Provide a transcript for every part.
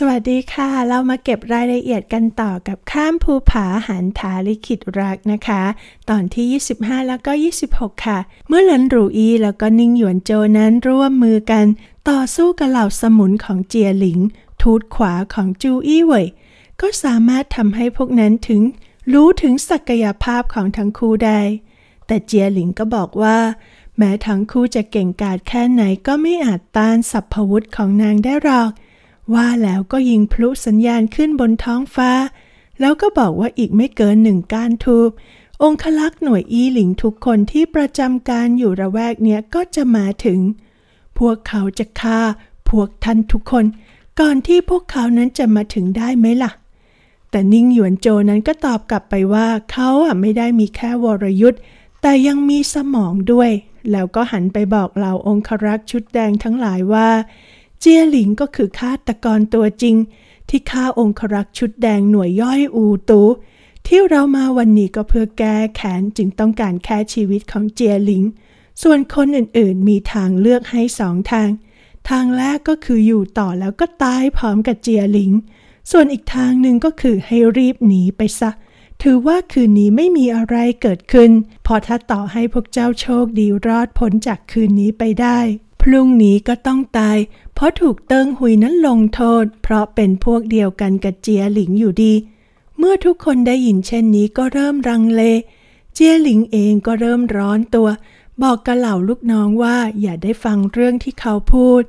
สวัสดีค่ะ เรามาเก็บรายละเอียดกันต่อกับข้ามภูผาหันทาลิขิตรักนะคะ ตอนที่ 25 แล้วก็ 26 ค่ะ เมื่อหลันรูอีแล้วก็นิ่งหยวนโจนั้นร่วมมือกัน ต่อสู้กับเหล่าสมุนของเจียหลิง ทูตขวาของจูอี้เว่ย ก็สามารถทำให้พวกนั้นถึง รู้ถึงศักยภาพของทั้งคู่ได้ แต่เจียหลิงก็บอกว่า แม้ทั้งคู่จะเก่งกาจแค่ไหนก็ไม่อาจต้านสัพพวุธของนางได้หรอกว่าแล้วก็ยิงพลุสัญญาณขึ้นบนท้องฟ้า แล้วก็บอกว่าอีกไม่เกินหนึ่งการทูบองคลักษ์หน่วยอีหลิงทุกคนที่ประจำการอยู่ระแวกเนี้ยก็จะมาถึง พวกเขาจะฆ่า พวกท่านทุกคน ก่อนที่พวกเขานั้นจะมาถึงได้ไหมล่ะ แต่นิ่งหยวนโจนั้นก็ตอบกลับไปว่า เขาอ่ะไม่ได้มีแค่วรยุทธ์แต่ยังมีสมองด้วย แล้วก็หันไปบอกเหล่าองครักษ์ชุดแดงทั้งหลายว่าเจียหลิงก็คือฆาตกรตัวจริง ที่ฆ่าองครักษ์ชุดแดงหน่วยย่อยอูตูที่เรามาวันนี้ก็เพื่อแก้แค้นจึงต้องการแค่ชีวิตของเจียหลิงส่วนคนอื่นๆมีทางเลือกให้สองทาง ทางแรกก็คืออยู่ต่อแล้วก็ตายพร้อมกับเจียหลิงส่วนอีกทางหนึ่งก็คือให้รีบหนีไปซะ ถือว่าคืนนี้ไม่มีอะไรเกิดขึ้น พอถ้าต่อให้พวกเจ้าโชคดีรอดพ้นจากคืนนี้ไปได้รุ่งนี้ก็ต้องตาย เพราะถูกเติงหุยนั้นลงโทษ เพราะเป็นพวกเดียวกันกับเจียหลิงอยู่ดี เมื่อทุกคนได้ยินเช่นนี้ก็เริ่มรังเลเจียหลิงเองก็เริ่มร้อนตัว บอกกระเหล่าลูกน้องว่าอย่าได้ฟังเรื่องที่เขาพูด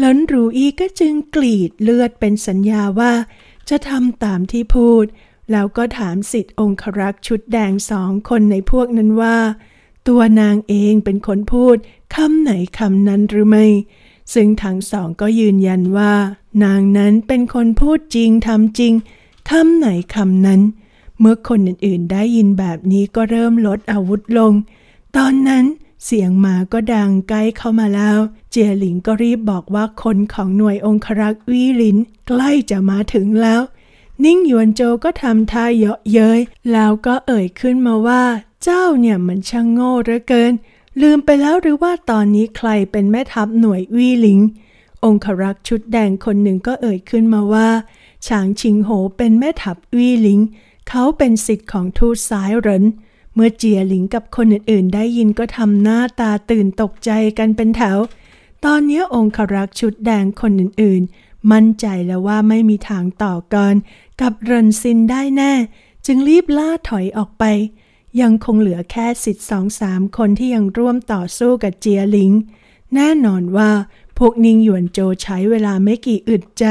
หลินรูอีก็จึงกรีดเลือดเป็นสัญญาว่า จะทำตามที่พูด แล้วก็ถามสิทธิองครักษ์ชุดแดงสองคนในพวกนั้นว่าตัวนางเองเป็นคนพูดคำไหนคำนั้นหรือไม่ ซึ่งทั้งสองก็ยืนยันว่า นางนั้นเป็นคนพูดจริงทำจริงคำไหนคำนั้น เมื่อคนอื่นๆได้ยินแบบนี้ก็เริ่มลดอาวุธลง ตอนนั้น เสียงหมาก็ดังใกล้เข้ามาแล้ว เจียหลิงก็รีบบอกว่าคนของหน่วยองครักษ์วีลินใกล้จะมาถึงแล้ว นิ่งหยวนโจก็ทำท่าเยาะเย้ยแล้วก็เอ่ยขึ้นมาว่าเจ้าเนี่ยมันช่างโง่เหลือเกิน ลืมไปแล้วหรือว่าตอนนี้ใครเป็นแม่ทัพหน่วยวีหลิงองครักษ์ชุดแดงคนหนึ่งก็เอ่ยขึ้นมาว่าฉางชิงโหเป็นแม่ทัพวีหลิงเขาเป็นสิทธิ์ของทูตสายเหรินเมื่อเจียหลิงกับคนอื่นๆ ได้ยินก็ทำหน้าตาตื่นตกใจกันเป็นแถว ตอนนี้องครักษ์ชุดแดงคนอื่นๆ มั่นใจแล้วว่าไม่มีทางต่อกรกับเรินซินได้แน่ จึงรีบล่าถอยออกไปยังคงเหลือแค่สิทธิ์สองสามคนที่ยังร่วมต่อสู้กับเจียหลิง แน่นอนว่าพวกนิงหยวนโจใช้เวลาไม่กี่อึดใจ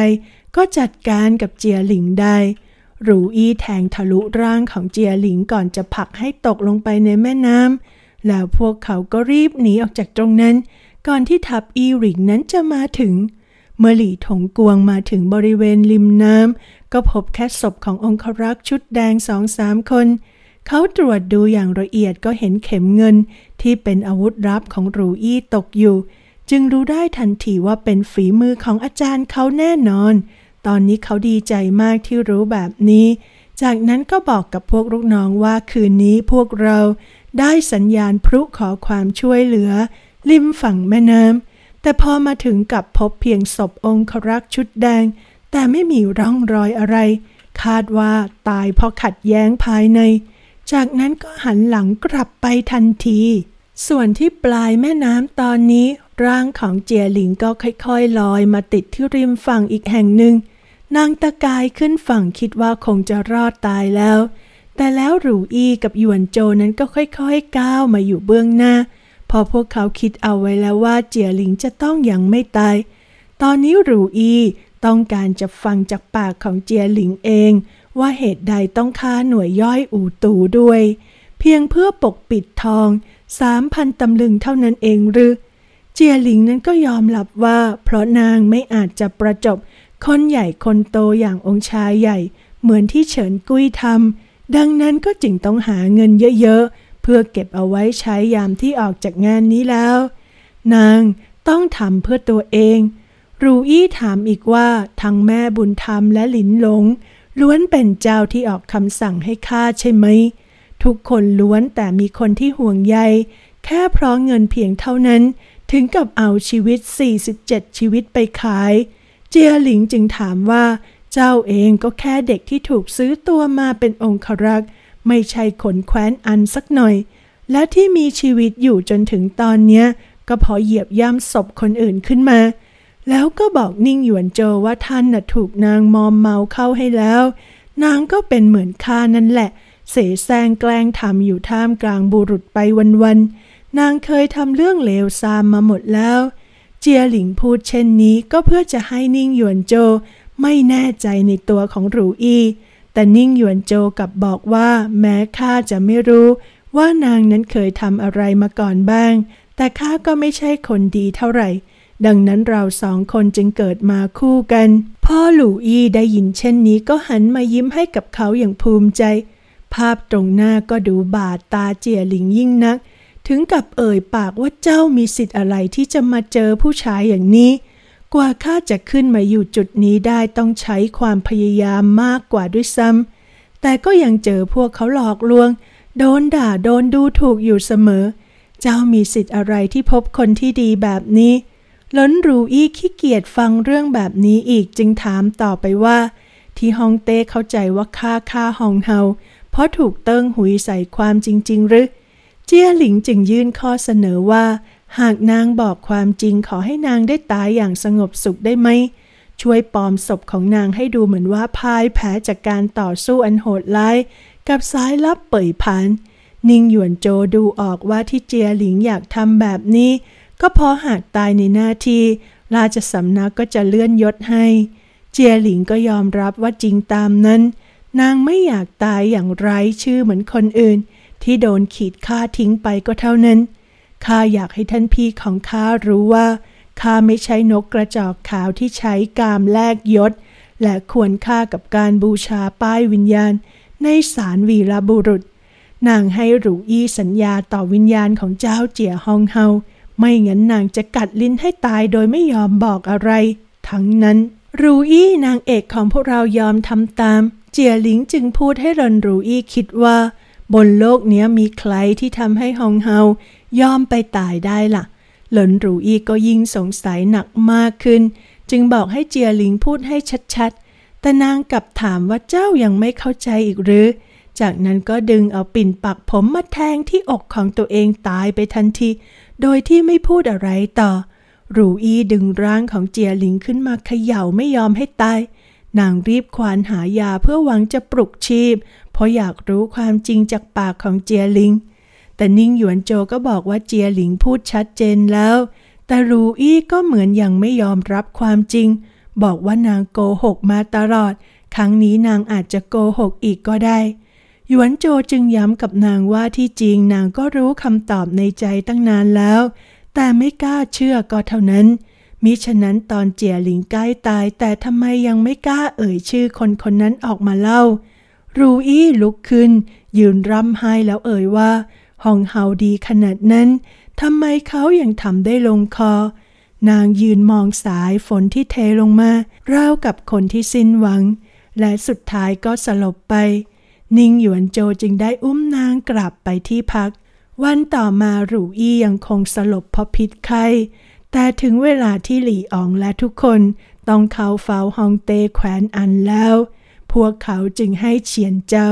ก็จัดการกับเจียหลิงได้ หรูอี้แทงทะลุร่างของเจียหลิงก่อนจะผลักให้ตกลงไปในแม่น้ำ แล้วพวกเขาก็รีบหนีออกจากตรงนั้น ก่อนที่ทับอีหลิงนั้นจะมาถึง เมื่อหลี่ถงกวงมาถึงบริเวณริมน้ำก็พบแค่ศพขององครักษ์ชุดแดงสองสามคนเขาตรวจดูอย่างละเอียดก็เห็นเข็มเงินที่เป็นอาวุธลับของรูอี้ตกอยู่ จึงรู้ได้ทันทีว่าเป็นฝีมือของอาจารย์เขาแน่นอน ตอนนี้เขาดีใจมากที่รู้แบบนี้ จากนั้นก็บอกกับพวกลูกน้องว่าคืนนี้พวกเราได้สัญญาณพลุขอความช่วยเหลือริมฝั่งแม่น้ำแต่พอมาถึงกับพบเพียงศพองครักษ์ชุดแดง แต่ไม่มีร่องรอยอะไร คาดว่าตายเพราะขัดแย้งภายในจากนั้นก็หันหลังกลับไปทันที ส่วนที่ปลายแม่น้ำตอนนี้ ร่างของเจียหลิงก็ค่อยๆลอยมาติดที่ริมฝั่งอีกแห่งหนึ่ง นางตะกายขึ้นฝั่งคิดว่าคงจะรอดตายแล้ว แต่แล้วหรูอี้กับหยวนโจนั้นก็ค่อยๆก้าวมาอยู่เบื้องหน้า พอพวกเขาคิดเอาไว้แล้วว่าเจียหลิงจะต้องยังไม่ตาย ตอนนี้หรูอี้ต้องการจะฟังจากปากของเจียหลิงเองว่าเหตุใดต้องฆ่าหน่วยย่อยอู่ตูด้วย เพียงเพื่อปกปิดทองสามพันตำลึงเท่านั้นเองหรือเจียหลิงนั้นก็ยอมรับว่า เพราะนางไม่อาจจะประจบคนใหญ่คนโตอย่างองค์ชายใหญ่ เหมือนที่เฉินกุ้ยทำดังนั้นก็จึงต้องหาเงินเยอะๆเพื่อเก็บเอาไว้ใช้ยามที่ออกจากงานนี้แล้ว นางต้องทำเพื่อตัวเองรูอี้ถามอีกว่าทั้งแม่บุญธรรมและหลินหลงล้วนเป็นเจ้าที่ออกคำสั่งให้ข้าใช่ไหม ทุกคนล้วนแต่มีคนที่ห่วงใยแค่เพราะเงินเพียงเท่านั้นถึงกับเอาชีวิต 47 ชีวิตไปขาย เจียหลิงจึงถามว่าเจ้าเองก็แค่เด็กที่ถูกซื้อตัวมาเป็นองครักษ์ไม่ใช่ขนแคว้นอันสักหน่อย และที่มีชีวิตอยู่จนถึงตอนเนี้ ก็พอเหยียบย่ำศพคนอื่นขึ้นมาแล้วก็บอกนิ่งหยวนโจว่าท่านน่ะถูกนางมอมเมาเข้าให้แล้ว นางก็เป็นเหมือนข้านั่นแหละ เสแสร้งแกล้งทำอยู่ท่ามกลางบุรุษไปวัน ๆ นางเคยทำเรื่องเลวซามมาหมดแล้ว เจียหลิงพูดเช่นนี้ก็เพื่อจะให้นิ่งหยวนโจไม่แน่ใจในตัวของหรูอี แต่นิ่งหยวนโจกับบอกว่าแม้ข้าจะไม่รู้ ว่านางนั้นเคยทำอะไรมาก่อนบ้าง แต่ข้าก็ไม่ใช่คนดีเท่าไหร่ดังนั้นเราสองคนจึงเกิดมาคู่กัน พ่อหลูอี้ได้ยินเช่นนี้ก็หันมายิ้มให้กับเขาอย่างภูมิใจ ภาพตรงหน้าก็ดูบาดตาเจียหลิงยิ่งนัก ถึงกับเอ่ยปากว่าเจ้ามีสิทธิ์อะไรที่จะมาเจอผู้ชายอย่างนี้ กว่าข้าจะขึ้นมาอยู่จุดนี้ได้ต้องใช้ความพยายามมากกว่าด้วยซ้ำแต่ก็ยังเจอพวกเขาหลอกลวง โดนด่าโดนดูถูกอยู่เสมอ เจ้ามีสิทธิ์อะไรที่พบคนที่ดีแบบนี้ล้นรูอี้ขี้เกียจฟังเรื่องแบบนี้อีกจึงถามต่อไปว่า ที่ฮองเต้เข้าใจว่าฆ่าฆ่าฮองเฮาเพราะถูกเติ้งหุยใส่ความจริงๆหรือเจี้ยหลิงจึงยื่นข้อเสนอว่า หากนางบอกความจริงขอให้นางได้ตายอย่างสงบสุขได้ไหม ช่วยปลอมศพของนางให้ดูเหมือนว่าพายแพ้จากการต่อสู้อันโหดร้ายกับสายลับเปิดผันนิ่งหยวนโจดูออกว่าที่เจียหลิงอยากทำแบบนี้เก็เพราะหากตายในหน้าที่ ราชสำนักก็จะเลื่อนยศให้ เจียหลิงก็ยอมรับว่าจริงตามนั้น นางไม่อยากตายอย่างไร้ชื่อเหมือนคนอื่น ที่โดนขีดค่าทิ้งไปก็เท่านั้น ข้าอยากให้ท่านพี่ของข้ารู้ว่าข้าไม่ใช่นกกระจอกขาวที่ใช้กามแลกยศ และควรค่ากับการบูชาป้ายวิญญาณ ในสารวีรบุรุษ นางให้หรูอี้สัญญาต่อวิญญาณของเจ้าเจียฮองเฮาไม่งั้นนางจะกัดลิ้นให้ตายโดยไม่ยอมบอกอะไร ทั้งนั้นรูอี้นางเอกของพวกเรายอมทำตาม เจียหลิงจึงพูดให้รอนรูอี้คิดว่า บนโลกนี้มีใครที่ทำให้ฮองเฮายอมไปตายได้ละ่ะ หลนรูอี้ก็ยิ่งสงสัยหนักมากขึ้น จึงบอกให้เจียหลิงพูดให้ชัดๆแต่นางกลับถามว่าเจ้ายังไม่เข้าใจอีกหรือ จากนั้นก็ดึงเอาปิ่นปักผมมาแทงที่อกของตัวเองตายไปทันทีโดยที่ไม่พูดอะไรต่อ รูอี้ดึงร่างของเจียหลิงขึ้นมาเขย่าไม่ยอมให้ตาย นางรีบควานหายาเพื่อหวังจะปลุกชีพ เพราะอยากรู้ความจริงจากปากของเจียหลิง แต่นิ่งหยวนโจก็บอกว่าเจียหลิงพูดชัดเจนแล้ว แต่รูอี้ก็เหมือนยังไม่ยอมรับความจริง บอกว่านางโกหกมาตลอด ครั้งนี้นางอาจจะโกหกอีกก็ได้หยวนโจจึงย้ำกับนางว่าที่จริงนางก็รู้คำตอบในใจตั้งนานแล้วแต่ไม่กล้าเชื่อก็เท่านั้นมิฉะนั้นตอนเจียหลิงใกล้ตายแต่ทำไมยังไม่กล้าเอ่ยชื่อคนคนนั้นออกมาเล่า รูอี้ลุกขึ้นยืนร่ำไห้แล้วเอ่ยว่าห้องเฮาดีขนาดนั้นทำไมเขายังทำได้ลงคอ นางยืนมองสายฝนที่เทลงมาราวกับคนที่สิ้นหวังและสุดท้ายก็สลบไปนิ่งหยวนโจจึงได้อุ้มนางกลับไปที่พัก วันต่อมาหรูอี้ยังคงสลบเพราะพิษไข้ แต่ถึงเวลาที่หลี่อองและทุกคน ต้องเข้าเฝ้าฮองเต้แขวนอันแล้ว พวกเขาจึงให้เฉียนเจ้า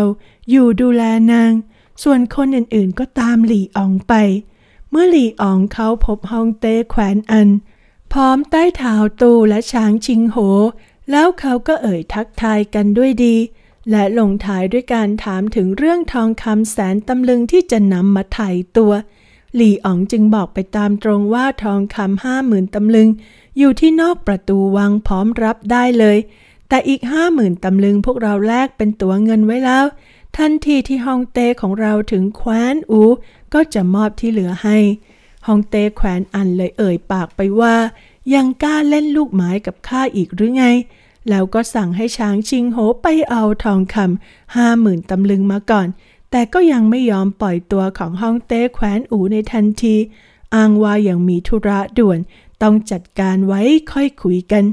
อยู่ดูแลนาง ส่วนคนอื่นๆก็ตามหลี่อองไป เมื่อหลี่อองเขาพบฮองเต้แขวนอัน พร้อมใต้เท้าตูและช้างชิงโหแล้วเขาก็เอ่ยทักทายกันด้วยดีและลงท้ายด้วยการถามถึงเรื่องทองคำแสนตำลึงที่จะนำมาไถ่ตัว หลี่อ๋องจึงบอกไปตามตรงว่าทองคำห้าหมื่นตำลึงอยู่ที่นอกประตูวังพร้อมรับได้เลย แต่อีกห้าหมื่นตำลึงพวกเราแลกเป็นตัวเงินไว้แล้วทันทีที่ฮองเต้ของเราถึงแคว้นอู ก็จะมอบที่เหลือให้ฮองเต้แขวนอันเลยเอ่ย ปากไปว่ายังกล้าเล่นลูกหมายกับข้าอีกหรือไงแล้วก็สั่งให้ช้างชิงโหไปเอาทองคำห้าหมื่นตำลึงมาก่อน แต่ก็ยังไม่ยอมปล่อยตัวของฮ่องเต้แขวนอูในทันที อ้างว่ายังมีธุระด่วน ต้องจัดการไว้ค่อยคุยกัน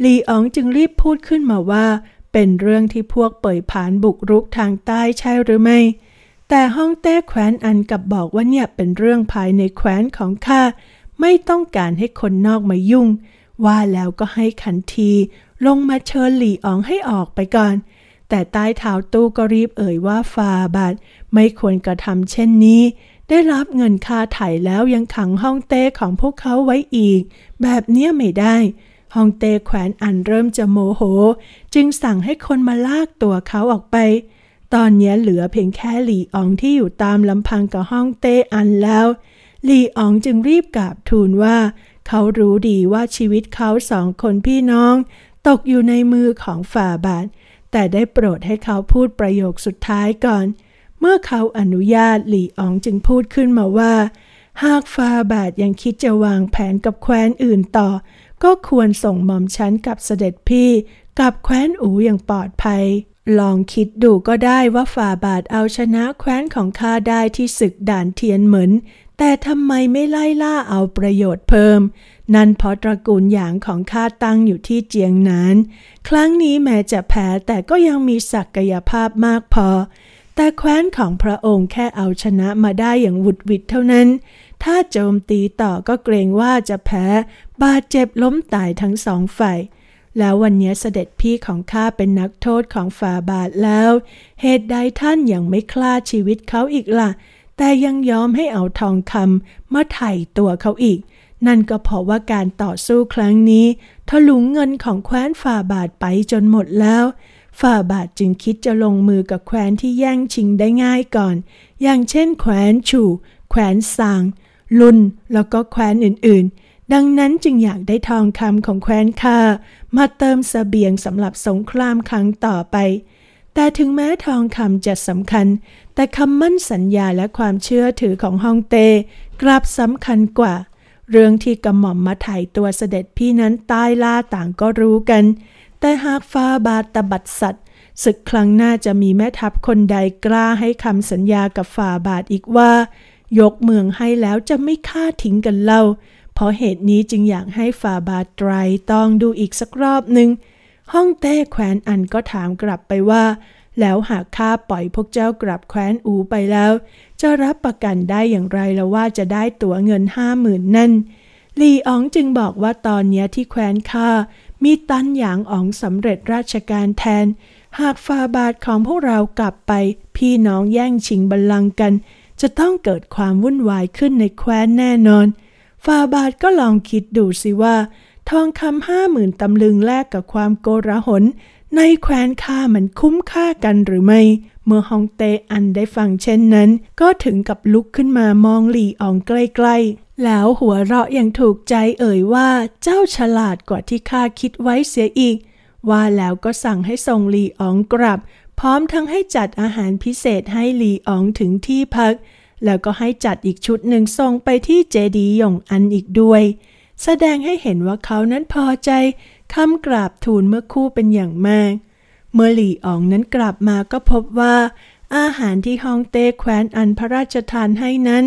หลีอองจึงรีบพูดขึ้นมาว่า เป็นเรื่องที่พวกเปิดผานบุกรุกทางใต้ใช่หรือไม่ แต่ฮ่องเต้แขวนอันกับบอกว่าเนี่ยเป็นเรื่องภายในแขวนของข้า ไม่ต้องการให้คนนอกมายุ่ง ว่าแล้วก็ให้ขันทีลงมาเชิญหลี่อ๋องให้ออกไปก่อน แต่ใต้เท้าตู้ก็รีบเอ่ยว่าฟาบาทไม่ควรกระทำเช่นนี้ ได้รับเงินค่าไถ่แล้วยังขังห้องเต้ของพวกเขาไว้อีก แบบเนี้ยไม่ได้ฮองเต้แขวนอันเริ่มจะโมโห จึงสั่งให้คนมาลากตัวเขาออกไป ตอนนี้เหลือเพียงแค่หลี่อองที่อยู่ตามลำพังกับห้องเต้อันแล้ว หลี่อองจึงรีบกราบทูลว่าเขารู้ดีว่าชีวิตเขาสองคนพี่น้องตกอยู่ในมือของฝ่าบาท แต่ได้โปรดให้เขาพูดประโยคสุดท้ายก่อน เมื่อเขาอนุญาตหลี่อองจึงพูดขึ้นมาว่า หากฝ่าบาทยังคิดจะวางแผนกับแคว้นอื่นต่อ ก็ควรส่งหม่อมชั้นกับเสด็จพี่กับแคว้นอูอย่างปลอดภัย ลองคิดดูก็ได้ว่าฝ่าบาทเอาชนะแคว้นของข้าได้ที่ศึกด่านเทียนเหมือน แต่ทำไมไม่ไล่ล่าเอาประโยชน์เพิ่มนั่นเพราะตระกูลหยางของข้าตั้งอยู่ที่เจียงนั้น ครั้งนี้แม้จะแพ้แต่ก็ยังมีศักยภาพมากพอ แต่แคว้นของพระองค์แค่เอาชนะมาได้อย่างวุดวิดเท่านั้น ถ้าโจมตีต่อก็เกรงว่าจะแพ้ บาดเจ็บล้มตายทั้งสองฝ่าย แล้ววันนี้เสด็จพี่ของข้าเป็นนักโทษของฝ่าบาทแล้ว เหตุใดท่านยังไม่คล่าชีวิตเขาอีกละ่ะ แต่ยังยอมให้เอาทองคำมาไถ่ตัวเขาอีกนั่นก็เพราะว่าการต่อสู้ครั้งนี้ถลุงเงินของแคว้นฝ่าบาทไปจนหมดแล้ว ฝ่าบาทจึงคิดจะลงมือกับแคว้นที่แย่งชิงได้ง่ายก่อน อย่างเช่นแคว้นฉู่แคว้นซางลุน แล้วก็แคว้นอื่นๆ ดังนั้นจึงอยากได้ทองคำของแคว้นข้ามาเติมสเสบียงสำหรับสงครามครั้งต่อไป แต่ถึงแม้ทองคำจะสำคัญ แต่คำมั่นสัญญาและความเชื่อถือของฮองเต้กลับสำคัญกว่าเรื่องที่กระหม่อมมาไถ่ตัวเสด็จพี่นั้นใต้ล่าต่างก็รู้กัน แต่หากฟาบาตบัดสัตว์ศึกครั้งหน้าจะมีแม่ทัพคนใดกล้าให้คำสัญญากับฝ่าบาทอีกว่า ยกเมืองให้แล้วจะไม่ฆ่าทิ้งกันเล่า เพราะเหตุนี้จึงอยากให้ฝ่าบาทไตรต้องดูอีกสักรอบหนึ่ง ห้องเต้แขวนอันก็ถามกลับไปว่าแล้วหากข้าปล่อยพวกเจ้ากลับแคว้นอูไปแล้ว จะรับประกันได้อย่างไรละว่าจะได้ตั๋วเงินห้าหมื่นนั่น ลีอองจึงบอกว่าตอนนี้ที่แคว้นข้ามีตันหยางอองสำเร็จราชการแทน หากฟาบาทของพวกเรากลับไป พี่น้องแย่งชิงบัลลังก์กัน จะต้องเกิดความวุ่นวายขึ้นในแคว้นแน่นอน ฟาบาทก็ลองคิดดูสิว่า ทองคำห้าหมื่นตำลึงแลกกับความโกระหนในแคว้นข้ามันคุ้มค่ากันหรือไม่ เมื่อฮองเตอันได้ฟังเช่นนั้น ก็ถึงกับลุกขึ้นมามองหลี่อองใกล้ ๆ แล้วหัวเราะอย่างถูกใจเอ่ยว่าเจ้าฉลาดกว่าที่ข้าคิดไว้เสียอีก ว่าแล้วก็สั่งให้ส่งหลี่อองกลับ พร้อมทั้งให้จัดอาหารพิเศษให้หลี่อองถึงที่พัก แล้วก็ให้จัดอีกชุดหนึ่งส่งไปที่เจดีหยงอันอีกด้วย แสดงให้เห็นว่าเขานั้นพอใจข้ามกราบทูลเมื่อคู่เป็นอย่างมาก เมื่อหลี่อองนั้นกลับมาก็พบว่า อาหารที่ฮองเต้แคว้นอันพระราชทานให้นั้น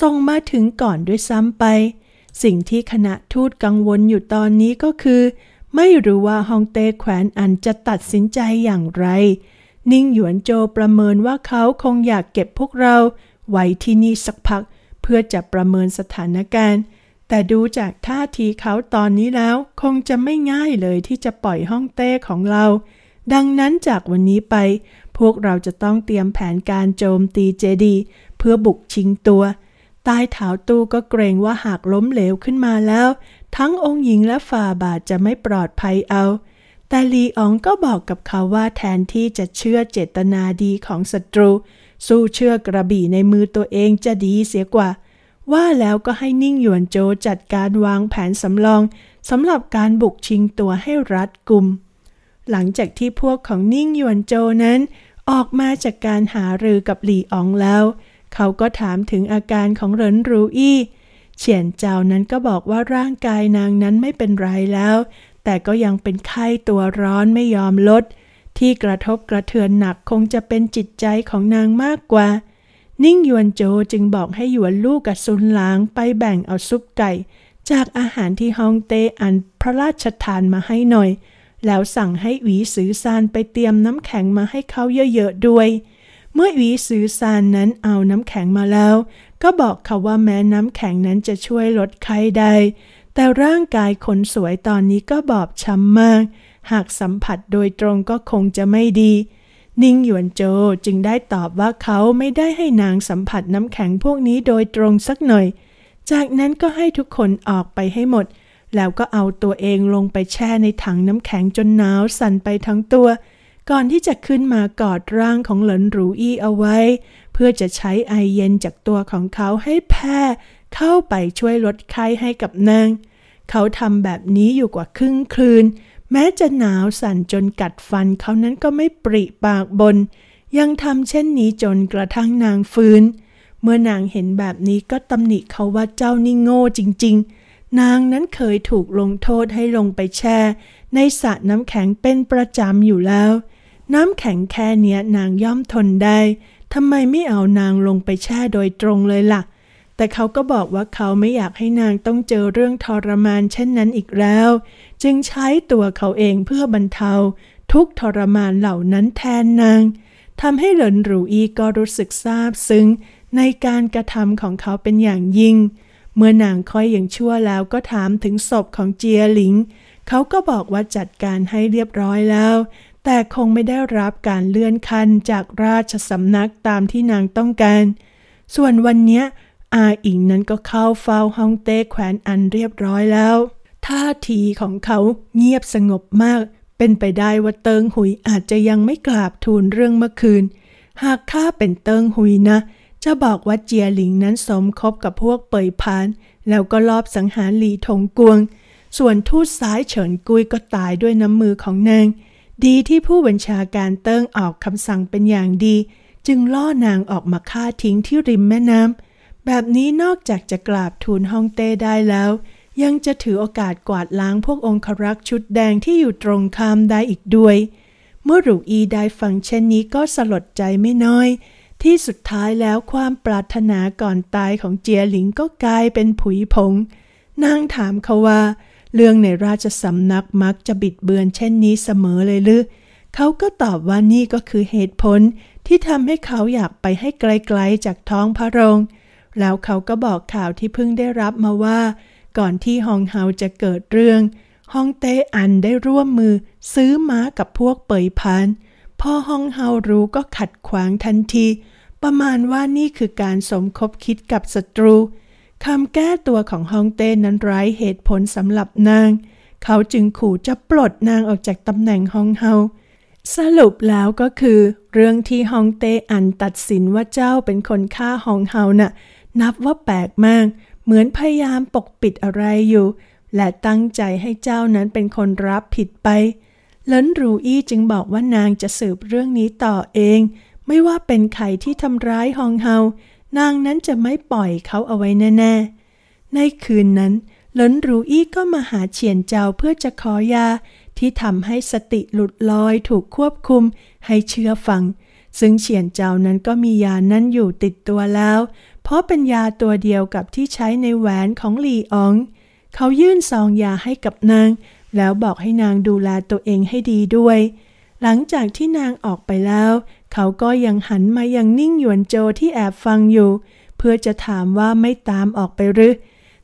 ส่งมาถึงก่อนด้วยซ้ำไป สิ่งที่คณะทูตกังวลอยู่ตอนนี้ก็คือ ไม่รู้ว่าฮองเต้แคว้นอันจะตัดสินใจอย่างไร นิ่งหยวนโจประเมินว่าเขาคงอยากเก็บพวกเราไว้ที่นี่สักพัก เพื่อจะประเมินสถานการณ์แต่ดูจากท่าทีเขาตอนนี้แล้ว คงจะไม่ง่ายเลยที่จะปล่อยห้องเต้ของเรา ดังนั้นจากวันนี้ไป พวกเราจะต้องเตรียมแผนการโจมตีเจดี เพื่อบุกชิงตัวใต้ยถาวตู้ก็เกรงว่าหากล้มเหลวขึ้นมาแล้ว ทั้งองค์หญิงและฝ่าบาทจะไม่ปลอดภัยเอา แต่ลีอองก็บอกกับเขาว่าแทนที่จะเชื่อเจตนาดีของศัตรู สู้เชื่อกระบี่ในมือตัวเองจะดีเสียกว่าว่าแล้วก็ให้นิ่งหยวนโจจัดการวางแผนสำรองสำหรับการบุกชิงตัวให้รัดกุม หลังจากที่พวกของนิ่งหยวนโจนั้น ออกมาจากการหารือกับหลี่อองแล้ว เขาก็ถามถึงอาการของเหรินรูอี้เฉียนเจ้านั้นก็บอกว่าร่างกายนางนั้นไม่เป็นไรแล้ว แต่ก็ยังเป็นไข้ตัวร้อนไม่ยอมลด ที่กระทบกระเทือนหนักคงจะเป็นจิตใจของนางมากกว่านิ่งยวนโจจึงบอกให้หยวนลูกกับซุนหลางไปแบ่งเอาซุปไก่จากอาหารที่ฮองเตอันพระราชทานมาให้หน่อย แล้วสั่งให้หวีซือซานไปเตรียมน้ำแข็งมาให้เขาเยอะๆด้วย เมื่อหวีซือซานนั้นเอาน้ำแข็งมาแล้ว ก็บอกเขาว่าแม้น้ำแข็งนั้นจะช่วยลดไข้ได้ แต่ร่างกายคนสวยตอนนี้ก็บอบช้ำมาก หากสัมผัสโดยตรงก็คงจะไม่ดีนิ่งหยวนโจจึงได้ตอบว่าเขาไม่ได้ให้นางสัมผัสน้ำแข็งพวกนี้โดยตรงสักหน่อย จากนั้นก็ให้ทุกคนออกไปให้หมด แล้วก็เอาตัวเองลงไปแช่ในถังน้ำแข็งจนหนาวสั่นไปทั้งตัว ก่อนที่จะขึ้นมากอดร่างของหลินหรูอี้เอาไว้ เพื่อจะใช้ไอเย็นจากตัวของเขาให้แพ่เข้าไปช่วยลดไข้ให้กับนาง เขาทำแบบนี้อยู่กว่าครึ่งคืนแม้จะหนาวสั่นจนกัดฟันเขานั้นก็ไม่ปริปากบน ยังทำเช่นนี้จนกระทั่งนางฟื้น เมื่อนางเห็นแบบนี้ก็ตำหนิเขาว่าเจ้านี่โง่จริงๆ นางนั้นเคยถูกลงโทษให้ลงไปแช่ ในสระน้ำแข็งเป็นประจำอยู่แล้ว น้ำแข็งแค่เนี้ยนางย่อมทนได้ทำไมไม่เอานางลงไปแช่โดยตรงเลยละ่ะแต่เขาก็บอกว่าเขาไม่อยากให้นางต้องเจอเรื่องทรมานเช่นนั้นอีกแล้ว จึงใช้ตัวเขาเองเพื่อบรรเทา ทุกทรมานเหล่านั้นแทนนางทำให้หลินหรูอีก็รู้สึกซาบซึ้งในการกระทำของเขาเป็นอย่างยิ่ง เมื่อนางคอยอย่างชั่วแล้วก็ถามถึงศพของเจียหลิงเขาก็บอกว่าจัดการให้เรียบร้อยแล้ว แต่คงไม่ได้รับการเลื่อนขั้นจากราชสำนักตามที่นางต้องการ ส่วนวันนี้อาอิงนั้นก็เข้าเฝ้าฮ่องเต้แขวนอันเรียบร้อยแล้วท่าทีของเขาเงียบสงบมาก เป็นไปได้ว่าเติงหุยอาจจะยังไม่กราบทูลเรื่องเมื่อคืน หากข้าเป็นเติงหุยนะ จะบอกว่าเจียหลิงนั้นสมคบกับพวกเปยพาน แล้วก็ลอบสังหารหลีทงกวง ส่วนทูตซ้ายเฉินกุยก็ตายด้วยน้ำมือของนาง ดีที่ผู้บัญชาการเติงออกคำสั่งเป็นอย่างดี จึงล่อนางออกมาฆ่าทิ้งที่ริมแม่น้ำแบบนี้นอกจากจะกราบทูลฮ่องเต้ได้แล้วยังจะถือโอกาสกวาดล้างพวกองครักษ์ชุดแดงที่อยู่ตรงข้ามได้อีกด้วย เมื่อหรูอีได้ฟังเช่นนี้ก็สลดใจไม่น้อย ที่สุดท้ายแล้วความปรารถนาก่อนตายของเจียหลิงก็กลายเป็นผุยผง นางถามเขาว่า เรื่องในราชสำนักมักจะบิดเบือนเช่นนี้เสมอเลยหรือเขาก็ตอบว่านี่ก็คือเหตุผลที่ทำให้เขาอยากไปให้ไกลๆจากท้องพระโรงแล้วเขาก็บอกข่าวที่เพิ่งได้รับมาว่า ก่อนที่ฮองเฮาจะเกิดเรื่องฮองเตอันได้ร่วมมือซื้อม้ากับพวกเปยพัน พ่อฮองเฮารู้ก็ขัดขวางทันที ประมาณว่านี่คือการสมคบคิดกับศัตรูคำแก้ตัวของฮองเต้นั้นไร้เหตุผลสำหรับนาง เขาจึงขู่จะปลดนางออกจากตำแหน่งฮองเฮา สรุปแล้วก็คือ เรื่องที่ฮองเต้อันตัดสินว่าเจ้าเป็นคนฆ่าฮองเฮานะ่ะนับว่าแปลกมาก เหมือนพยายามปกปิดอะไรอยู่ และตั้งใจให้เจ้านั้นเป็นคนรับผิดไปเลินรูอี้จึงบอกว่านางจะสืบเรื่องนี้ต่อเอง ไม่ว่าเป็นใครที่ทำร้ายฮองเฮา นางนั้นจะไม่ปล่อยเขาเอาไว้แน่ๆ ในคืนนั้นเลินรูอี้ก็มาหาเฉียนเจ้าเพื่อจะขอยา ที่ทำให้สติหลุดลอยถูกควบคุมให้เชื่อฟัง ซึ่งเฉียนเจ้านั้นก็มียานั้นอยู่ติดตัวแล้วเพราะเป็นยาตัวเดียวกับที่ใช้ในแหวนของหลีออง เขายื่นซองยาให้กับนาง แล้วบอกให้นางดูแลตัวเองให้ดีด้วย หลังจากที่นางออกไปแล้ว เขาก็ยังหันมายังนิ่งหยวนโจที่แอบฟังอยู่ เพื่อจะถามว่าไม่ตามออกไปหรือ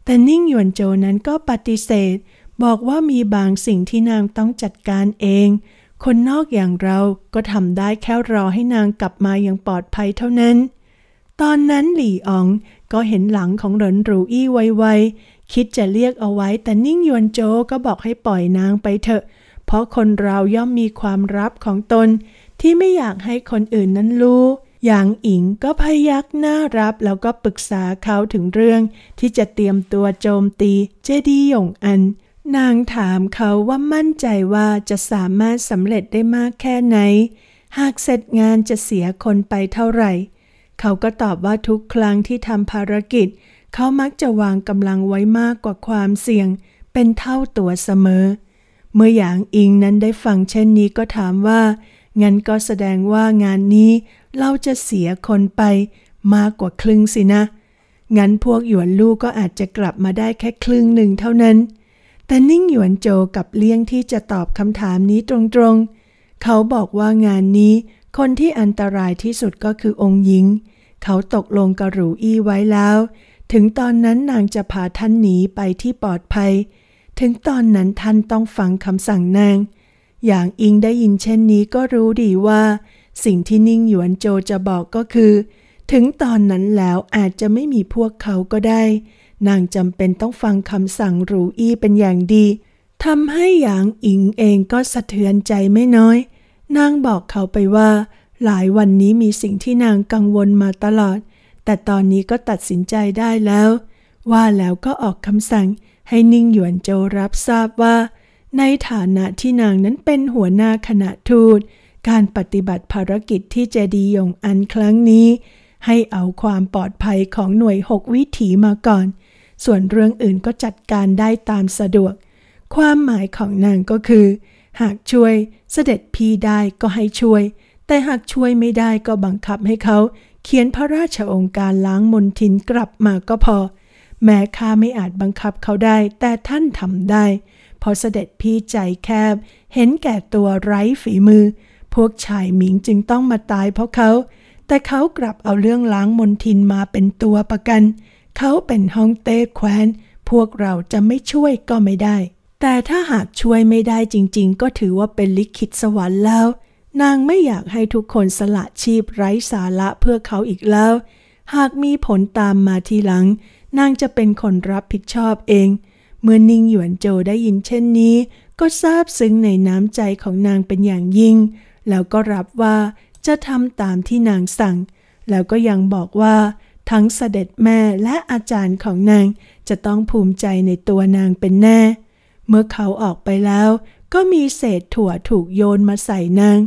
แต่นิ่งหยวนโจนั้นก็ปฏิเสธ บอกว่ามีบางสิ่งที่นางต้องจัดการเอง คนนอกอย่างเราก็ทำได้แค่รอให้นางกลับมาอย่างปลอดภัยเท่านั้นตอนนั้นหลี่อองก็เห็นหลังของเหรินรูอี้ไวๆ คิดจะเรียกเอาไว้แต่นิ่งยวนโจก็บอกให้ปล่อยนางไปเถอะ เพราะคนเราย่อมมีความรับของตน ที่ไม่อยากให้คนอื่นนั้นรู้ อย่างอิงก็พยักหน้ารับแล้วก็ปรึกษาเขาถึงเรื่องที่จะเตรียมตัวโจมตีเจดีหยงอัน นางถามเขาว่ามั่นใจว่าจะสามารถสำเร็จได้มากแค่ไหน หากเสร็จงานจะเสียคนไปเท่าไหร่เขาก็ตอบว่าทุกครั้งที่ทำภารกิจ เขามักจะวางกำลังไว้มากกว่าความเสี่ยง เป็นเท่าตัวเสมอ เมื่ออย่างอิงนั้นได้ฟังเช่นนี้ก็ถามว่า งั้นก็แสดงว่างานนี้เราจะเสียคนไป มากกว่าครึ่งสินะ งั้นพวกหยวนลูกก็อาจจะกลับมาได้แค่ครึ่งหนึ่งเท่านั้น แต่นิ่งหยวนโจกับเลี่ยงที่จะตอบคำถามนี้ตรงๆ เขาบอกว่างานนี้คนที่อันตรายที่สุดก็คือองค์หญิง เขาตกลงกระรูอี้ไว้แล้ว ถึงตอนนั้นนางจะพาท่านหนีไปที่ปลอดภัย ถึงตอนนั้นท่านต้องฟังคำสั่งนาง อย่างอิงได้ยินเช่นนี้ก็รู้ดีว่า สิ่งที่นิ่งหยวนโจจะบอกก็คือ ถึงตอนนั้นแล้วอาจจะไม่มีพวกเขาก็ได้ นางจำเป็นต้องฟังคำสั่งรูอี้เป็นอย่างดีทำให้หยางอิงเองก็สะเทือนใจไม่น้อยนางบอกเขาไปว่า หลายวันนี้มีสิ่งที่นางกังวลมาตลอด แต่ตอนนี้ก็ตัดสินใจได้แล้ว ว่าแล้วก็ออกคำสั่งให้นิ่งหยวนโจรับทราบว่า ในฐานะที่นางนั้นเป็นหัวหน้าคณะทูต การปฏิบัติภารกิจที่เจดียงอันครั้งนี้ ให้เอาความปลอดภัยของหน่วยหกวิถีมาก่อน ส่วนเรื่องอื่นก็จัดการได้ตามสะดวก ความหมายของนางก็คือหากช่วยเสด็จพี่ได้ก็ให้ช่วย แต่หากช่วยไม่ได้ก็บังคับให้เขาเขียนพระราชองค์การล้างมนทินกลับมาก็พอ แม้ข้าไม่อาจบังคับเขาได้ แต่ท่านทำได้เพราะเสด็จพี่ใจแคบเห็นแก่ตัวไร้ฝีมือ พวกชายหมิงจึงต้องมาตายเพราะเขาแต่เขากลับเอาเรื่องล้างมนทินมาเป็นตัวประกัน เขาเป็นฮองเต้แคว้น พวกเราจะไม่ช่วยก็ไม่ได้แต่ถ้าหากช่วยไม่ได้จริงๆ ก็ถือว่าเป็นลิขิตสวรรค์แล้ว นางไม่อยากให้ทุกคนสละชีพไร้สาระเพื่อเขาอีกแล้ว หากมีผลตามมาทีหลัง นางจะเป็นคนรับผิดชอบเอง เมื่อนิ่งหยวนโจได้ยินเช่นนี้ ก็ซาบซึ้งในน้ำใจของนางเป็นอย่างยิ่ง แล้วก็รับว่าจะทำตามที่นางสั่ง แล้วก็ยังบอกว่า ทั้งเสด็จแม่และอาจารย์ของนางจะต้องภูมิใจในตัวนางเป็นแน่เมื่อเขาออกไปแล้วก็มีเศษถั่วถูกโยนมาใส่นาง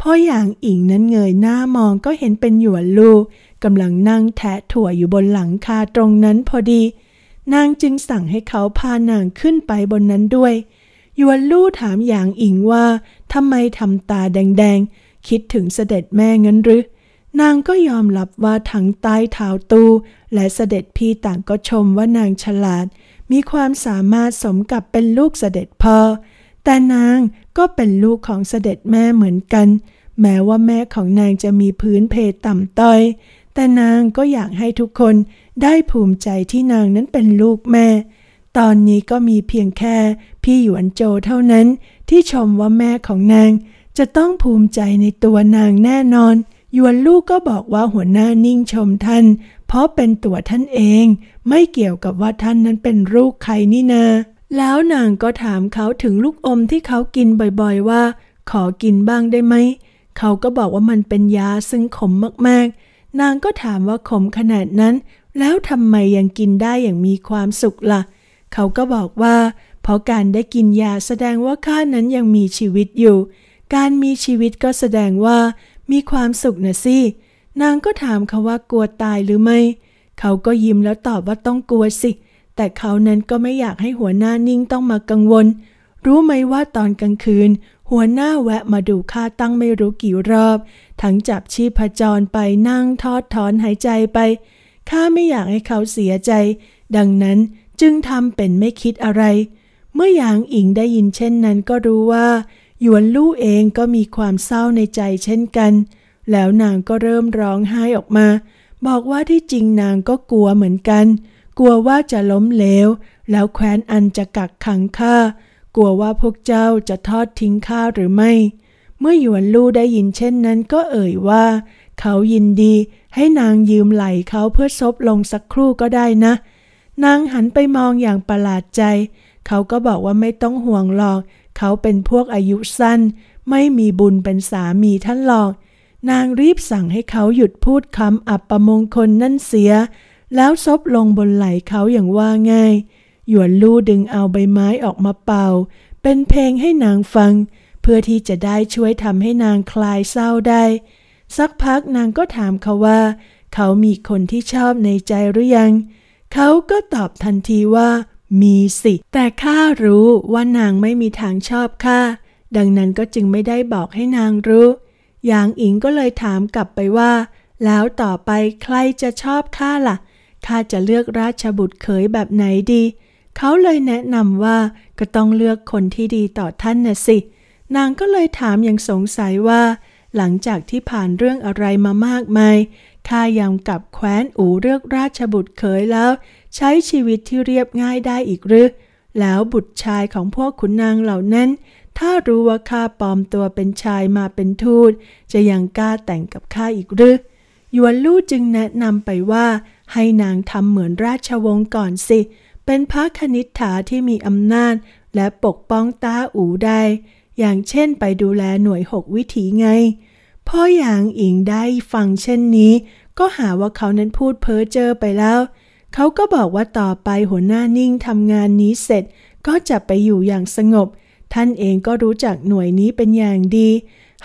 พ่ออย่างอิงนั้นเงยหน้ามองก็เห็นเป็นหยวนลูกกำลังนั่งแทะถั่วอยู่บนหลังคาตรงนั้นพอดี นางจึงสั่งให้เขาพานางขึ้นไปบนนั้นด้วยหยวนลู่ถามหยางอิงว่าทำไมทำตาแดงๆ คิดถึงเสด็จแม่งั้นหรือนางก็ยอมรับว่าทั้งใต้เท้าตู และเสด็จพี่ต่างก็ชมว่านางฉลาดมีความสามารถสมกับเป็นลูกเสด็จพ่อ แต่นางก็เป็นลูกของเสด็จแม่เหมือนกัน แม้ว่าแม่ของนางจะมีพื้นเพต่ำต้อย แต่นางก็อยากให้ทุกคนได้ภูมิใจที่นางนั้นเป็นลูกแม่ ตอนนี้ก็มีเพียงแค่พี่หยวนโจเท่านั้นที่ชมว่าแม่ของนางจะต้องภูมิใจในตัวนางแน่นอน ยวนลูกก็บอกว่าหัวหน้านิ่งชมท่านเพราะเป็นตัวท่านเองไม่เกี่ยวกับว่าท่านนั้นเป็นลูกใครนี่นา แล้วนางก็ถามเขาถึงลูกอมที่เขากินบ่อยๆว่า ขอกินบ้างได้ไหม เขาก็บอกว่ามันเป็นยาซึ่งขมมากๆ นางก็ถามว่าขมขนาดนั้น แล้วทำไมยังกินได้อย่างมีความสุขละ่ะ เขาก็บอกว่า เพราะการได้กินยาแสดงว่าข้านั้นยังมีชีวิตอยู่ การมีชีวิตก็แสดงว่ามีความสุขนะสิ นางก็ถามเขาว่ากลัวตายหรือไม่เขาก็ยิ้มแล้วตอบว่าต้องกลัวสิ แต่เขานั้นก็ไม่อยากให้หัวหน้านิ่งต้องมากังวล รู้ไหมว่าตอนกลางคืน หัวหน้าแวะมาดูข้าตั้งไม่รู้กี่รอบ ทั้งจับชีพจรไปนั่งทอดถอนหายใจไป ข้าไม่อยากให้เขาเสียใจ ดังนั้นจึงทำเป็นไม่คิดอะไร เมื่อหยางอิงได้ยินเช่นนั้นก็รู้ว่า หยวนลู่เองก็มีความเศร้าในใจเช่นกัน แล้วนางก็เริ่มร้องไห้ออกมาบอกว่าที่จริงนางก็กลัวเหมือนกัน กลัวว่าจะล้มเหลว แล้วแคว้นอันจะกักขังข้า กลัวว่าพวกเจ้าจะทอดทิ้งข้าหรือไม่ เมื่อหยวนลู่ได้ยินเช่นนั้นก็เอ่ยว่า เขายินดีให้นางยืมไหล่เขาเพื่อซบลงสักครู่ก็ได้นะ นางหันไปมองอย่างประหลาดใจ เขาก็บอกว่าไม่ต้องห่วงหรอก เขาเป็นพวกอายุสั้น ไม่มีบุญเป็นสามีท่านหรอกนางรีบสั่งให้เขาหยุดพูดคำอับประมงคลนั่นเสีย แล้วซบลงบนไหล่เขาอย่างว่าง่าย หยวนลู่ดึงเอาใบไม้ออกมาเป่า เป็นเพลงให้นางฟัง เพื่อที่จะได้ช่วยทำให้นางคลายเศร้าได้ สักพักนางก็ถามเขาว่า เขามีคนที่ชอบในใจหรือยัง เขาก็ตอบทันทีว่า มีสิ แต่ข้ารู้ว่านางไม่มีทางชอบข้าดังนั้นก็จึงไม่ได้บอกให้นางรู้ยางอิงก็เลยถามกลับไปว่า แล้วต่อไปใครจะชอบข้าละ่ะข้าจะเลือกราชบุตรเขยแบบไหนดี เขาเลยแนะนำว่าก็ต้องเลือกคนที่ดีต่อท่านนะสิ นางก็เลยถามอย่างสงสัยว่า หลังจากที่ผ่านเรื่องอะไรมามากมายข้ายังกับแคว้นอูเลือกราชบุตรเขยแล้ว ใช้ชีวิตที่เรียบง่ายได้อีกหรือ แล้วบุตรชายของพวกขุนนางเหล่านั้น ถ้ารู้ว่าข้าปลอมตัวเป็นชายมาเป็นทูตจะยังกล้าแต่งกับข้าอีกหรือหยวนลู่จึงแนะนำไปว่า ให้นางทำเหมือนราชวงศ์ก่อนสิ เป็นพระคณิษฐาที่มีอำนาจและปกป้องต้าอูได้ อย่างเช่นไปดูแลหน่วยหกวิถีไง พ่อหยางอิงได้ฟังเช่นนี้ ก็หาว่าเขานั้นพูดเพ้อเจ้อไปแล้ว เขาก็บอกว่าต่อไปหัวหน้านิ่งทำงานนี้เสร็จก็จะไปอยู่อย่างสงบ ท่านเองก็รู้จักหน่วยนี้เป็นอย่างดี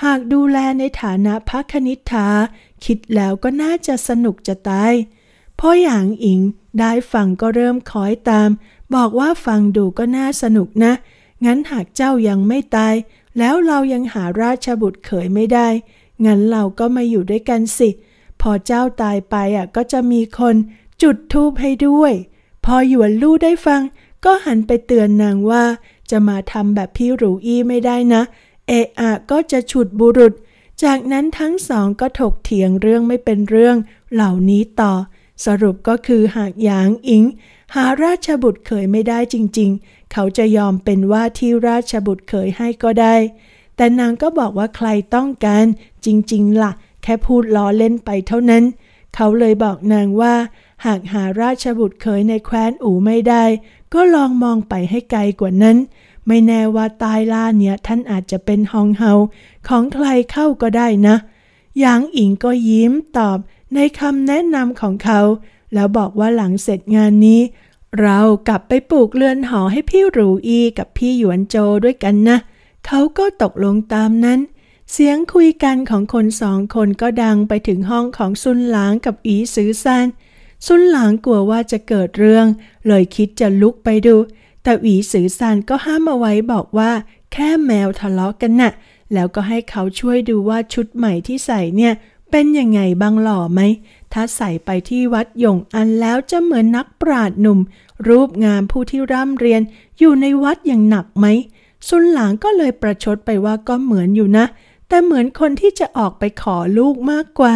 หากดูแลในฐานะพระคณิษฐาคิดแล้วก็น่าจะสนุกจะตายพ่อหยางอิงได้ฟังก็เริ่มคอยตาม บอกว่าฟังดูก็น่าสนุกนะ งั้นหากเจ้ายังไม่ตาย แล้วเรายังหาราชบุตรเขยไม่ได้ งั้นเราก็มาอยู่ด้วยกันสิ พอเจ้าตายไปอ่ะก็จะมีคนจุดทูบให้ด้วย พอหยวนลู่ได้ฟังก็หันไปเตือนนางว่า จะมาทำแบบพี่หรูอี้ไม่ได้นะเอะอะก็จะฉุดบุรุษ จากนั้นทั้งสองก็ถกเถียงเรื่องไม่เป็นเรื่องเหล่านี้ต่อ สรุปก็คือหากหยางอิง หาราชบุตรเขยไม่ได้จริงๆ เขาจะยอมเป็นว่าที่ราชบุตรเขยให้ก็ได้ แต่นางก็บอกว่าใครต้องการจริงๆละ่ะแค่พูดล้อเล่นไปเท่านั้น เขาเลยบอกนางว่า หากหาราชบุตรเขยในแคว้นอู่ไม่ได้ ก็ลองมองไปให้ไกลกว่านั้นไม่แน่ว่าตายล่าเนี่ยท่านอาจจะเป็นฮองเฮาของใครเข้าก็ได้นะ หยางอิงก็ยิ้มตอบ ในคำแนะนำของเขา แล้วบอกว่าหลังเสร็จงานนี้ เรากลับไปปลูกเรือนหอให้พี่หรูอีกับพี่หยวนโจด้วยกันนะ เขาก็ตกลงตามนั้น เสียงคุยกันของคนสองคนก็ดังไปถึงห้องของซุนหลางกับอีซือซานซุนหลางกลัวว่าจะเกิดเรื่อง เลยคิดจะลุกไปดูแต่หวีสือซานก็ห้ามเอาไว้บอกว่า แค่แมวทะเลาะกันนะ่ะ แล้วก็ให้เขาช่วยดูว่าชุดใหม่ที่ใส่เนี่ย เป็นยังไงบ้างหล่อไหมถ้าใส่ไปที่วัดหยงอันแล้วจะเหมือนนักปราดหนุ่ม รูปงามผู้ที่ร่ำเรียน อยู่ในวัดอย่างหนักไหมซุนหลางก็เลยประชดไปว่าก็เหมือนอยู่นะ แต่เหมือนคนที่จะออกไปขอลูกมากกว่า